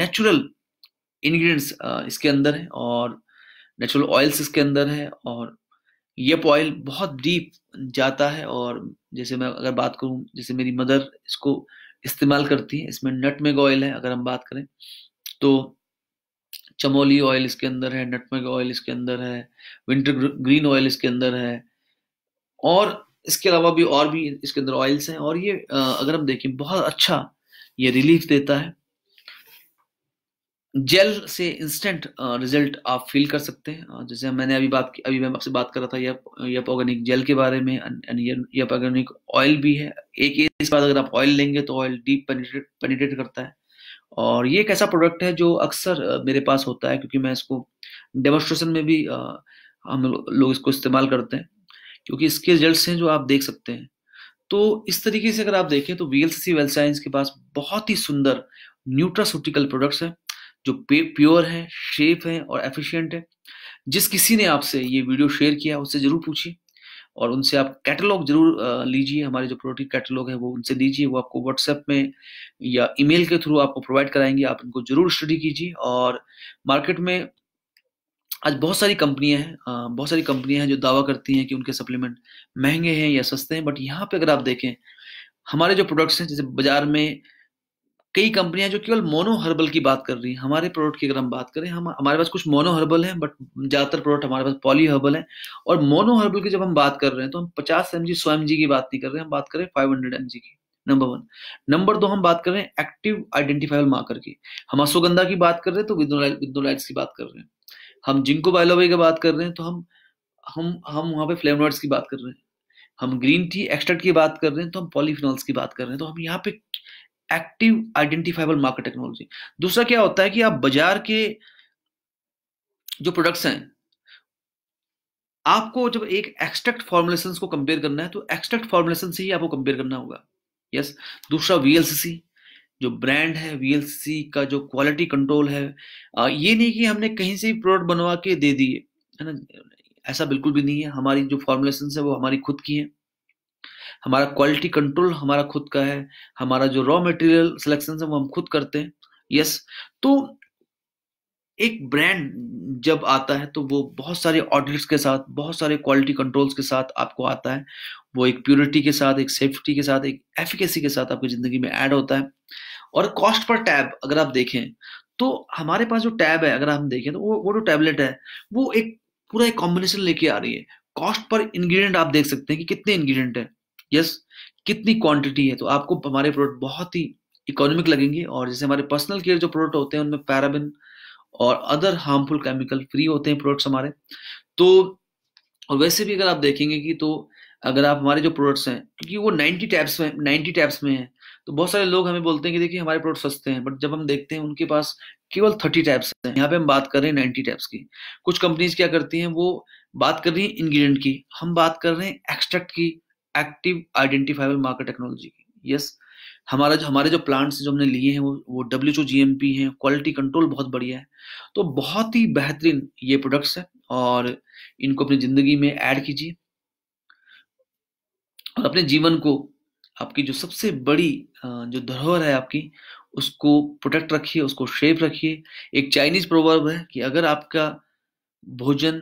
नेचुरल इंग्रेडिएंट्स uh, इसके अंदर है और नेचुरल ऑयल्स इसके अंदर है और ये ऑयल बहुत डीप जाता है और जैसे मैं अगर बात करूँ जैसे मेरी मदर इसको इस्तेमाल करती है इसमें नटमेग ऑयल है अगर हम बात करें तो चमोली ऑयल इसके अंदर है नटमेग ऑयल इसके अंदर है विंटर ग्रीन ऑयल इसके अंदर है और इसके अलावा भी और भी इसके अंदर ऑयल्स हैं और ये uh, अगर हम देखें बहुत अच्छा ये रिलीफ देता है जेल से इंस्टेंट रिजल्ट आप फील कर सकते हैं जैसे मैंने अभी बात की अभी मैं आपसे बात कर रहा था यप यप ऑर्गेनिक जेल के बारे में यप ऑर्गेनिक ऑयल भी है एक इस बात अगर आप ऑयल लेंगे तो ऑयल डीप पेनिट्रेट पेनिट्रेट करता है और ये एक ऐसा प्रोडक्ट है जो अक्सर मेरे पास होता है क्योंकि मैं इसको डेमोस्ट्रेशन में भी हम लोग इसको इस्तेमाल करते हैं क्योंकि इसके रिजल्ट हैं जो आप देख सकते हैं तो इस तरीके से अगर आप देखें तो V L C well science के पास बहुत ही सुंदर न्यूट्रासूटिकल प्रोडक्ट्स हैं जो प्योर है सेफ़ है और एफिशिएंट है जिस किसी ने आपसे ये वीडियो शेयर किया उससे ज़रूर पूछिए और उनसे आप कैटलॉग जरूर लीजिए हमारे जो प्रोडक्ट कैटलॉग है वो उनसे लीजिए वो आपको व्हाट्सएप में या ईमेल के थ्रू आपको प्रोवाइड कराएंगे आप इनको जरूर स्टडी कीजिए और मार्केट में आज बहुत सारी कंपनियां हैं बहुत सारी कंपनियां हैं जो दावा करती हैं कि उनके सप्लीमेंट महंगे हैं या सस्ते हैं बट यहाँ पे अगर आप देखें हमारे जो प्रोडक्ट्स हैं जैसे बाजार में कई कंपनियां जो केवल मोनो हर्बल की बात कर रही है हमारे प्रोडक्ट की अगर हम बात करें हम हमारे पास कुछ मोनो हर्बल है बट ज़्यादातर प्रोडक्ट हमारे पास पॉली हर्बल है और मोनो हर्बल की जब हम बात कर रहे हैं तो हम पचास एम जी सौ एम जी की बात नहीं कर रहे हैं हम बात करें फाइव हंड्रेड एम जी की नंबर वन नंबर दो हम बात कर रहे हैं एक्टिव आइडेंटिफाइबल मार्कर की हम अशोगंधा की बात कर रहे हैं तो विद्नोलाइट्स की बात कर रहे हैं हम जिंको बायोलॉबी की बात कर रहे हैं तो हम हम हम वहाँ पे फ्लेवनॉइड्स की बात कर रहे हैं हम ग्रीन टी एक्सट्रेट की बात कर रहे हैं तो हम पॉलीफिनॉल्स की बात कर रहे हैं तो हम यहाँ पे एक्टिव आइडेंटिफाइबल मार्केट टेक्नोलॉजी दूसरा क्या होता है कि आप बाजार के जो प्रोडक्ट्स हैं आपको जब एक एक्सट्रैक्ट फॉर्मुलेशन को कंपेयर करना है तो एक्सट्रैक्ट फॉर्मुलेशन से ही आपको कंपेयर करना होगा यस yes? दूसरा वीएलसीसी जो ब्रांड है वीएलसीसी का जो क्वालिटी कंट्रोल है ये नहीं कि हमने कहीं से भी प्रोडक्ट बनवा के दे दिए है ना ऐसा बिल्कुल भी नहीं है हमारी जो फॉर्मुलेशन है वो हमारी खुद की है हमारा क्वालिटी कंट्रोल हमारा खुद का है हमारा जो रॉ मटेरियल सिलेक्शन है वो हम खुद करते हैं यस तो एक ब्रांड जब आता है तो वो बहुत सारे ऑडिट्स के साथ बहुत सारे क्वालिटी कंट्रोल्स के साथ आपको आता है वो एक प्योरिटी के साथ एक सेफ्टी के साथ एक एफिकेसी के साथ आपकी ज़िंदगी में ऐड होता है और कॉस्ट पर टैब अगर आप देखें तो हमारे पास जो टैब है अगर हम देखें तो वो वो जो टैबलेट है वो एक पूरा एक कॉम्बिनेशन लेके आ रही है कॉस्ट पर इंग्रेडिएंट आप देख सकते हैं कि कितने इंग्रेडिएंट है यस कितनी क्वांटिटी है तो आपको हमारे प्रोडक्ट बहुत ही इकोनॉमिक लगेंगे और जैसे हमारे पर्सनल केयर जो प्रोडक्ट होते हैं उनमें पैराबिन और अदर हार्मफुल केमिकल फ्री होते हैं प्रोडक्ट्स हमारे तो और वैसे भी अगर आप देखेंगे कि तो अगर आप हमारे जो प्रोडक्ट्स हैं क्योंकि वो नाइनटी टैब्स में नाइनटी टैब्स में है तो बहुत सारे लोग हमें बोलते हैं कि देखिए हमारे प्रोडक्ट सस्ते हैं बट जब हम देखते हैं उनके पास केवल थर्टी टैब्स हैं यहाँ पे हम बात कर रहे हैं नाइन्टी टैब्स की कुछ कंपनीज क्या करती हैं वो बात कर रही हैं इंग्रेडिएंट की हम बात कर रहे हैं एक्सट्रैक्ट की एक्टिव आइडेंटिफाइबल मार्केट टेक्नोलॉजी की यस हमारा जो हमारे जो प्लांट्स जो हमने लिए हैं वो वो डब्ल्यू जो जी एम पी हैं क्वालिटी कंट्रोल बहुत बढ़िया है तो बहुत ही बेहतरीन ये प्रोडक्ट्स हैं और इनको अपनी ज़िंदगी में ऐड कीजिए और अपने जीवन को आपकी जो सबसे बड़ी जो धरोहर है आपकी उसको प्रोटेक्ट रखिए उसको शेप रखिए एक चाइनीज प्रोवर्ब है कि अगर आपका भोजन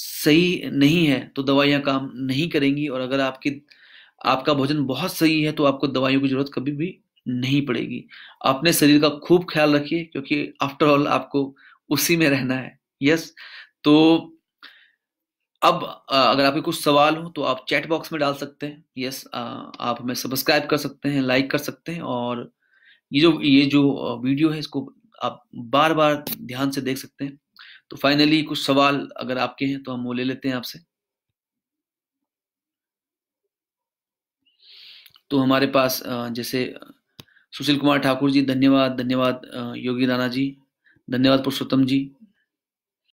सही नहीं है तो दवाइयाँ काम नहीं करेंगी और अगर आपकी आपका भोजन बहुत सही है तो आपको दवाइयों की ज़रूरत कभी भी नहीं पड़ेगी अपने शरीर का खूब ख्याल रखिए क्योंकि आफ्टर ऑल आपको उसी में रहना है यस तो अब अगर आपके कुछ सवाल हो तो आप चैट बॉक्स में डाल सकते हैं यस आप हमें सब्सक्राइब कर सकते हैं लाइक कर सकते हैं और ये जो ये जो वीडियो है इसको आप बार बार ध्यान से देख सकते हैं तो फाइनली कुछ सवाल अगर आपके हैं तो हम वो ले लेते हैं आपसे तो हमारे पास जैसे सुशील कुमार ठाकुर जी धन्यवाद धन्यवाद योगी राणा जी धन्यवाद पुरुषोत्तम जी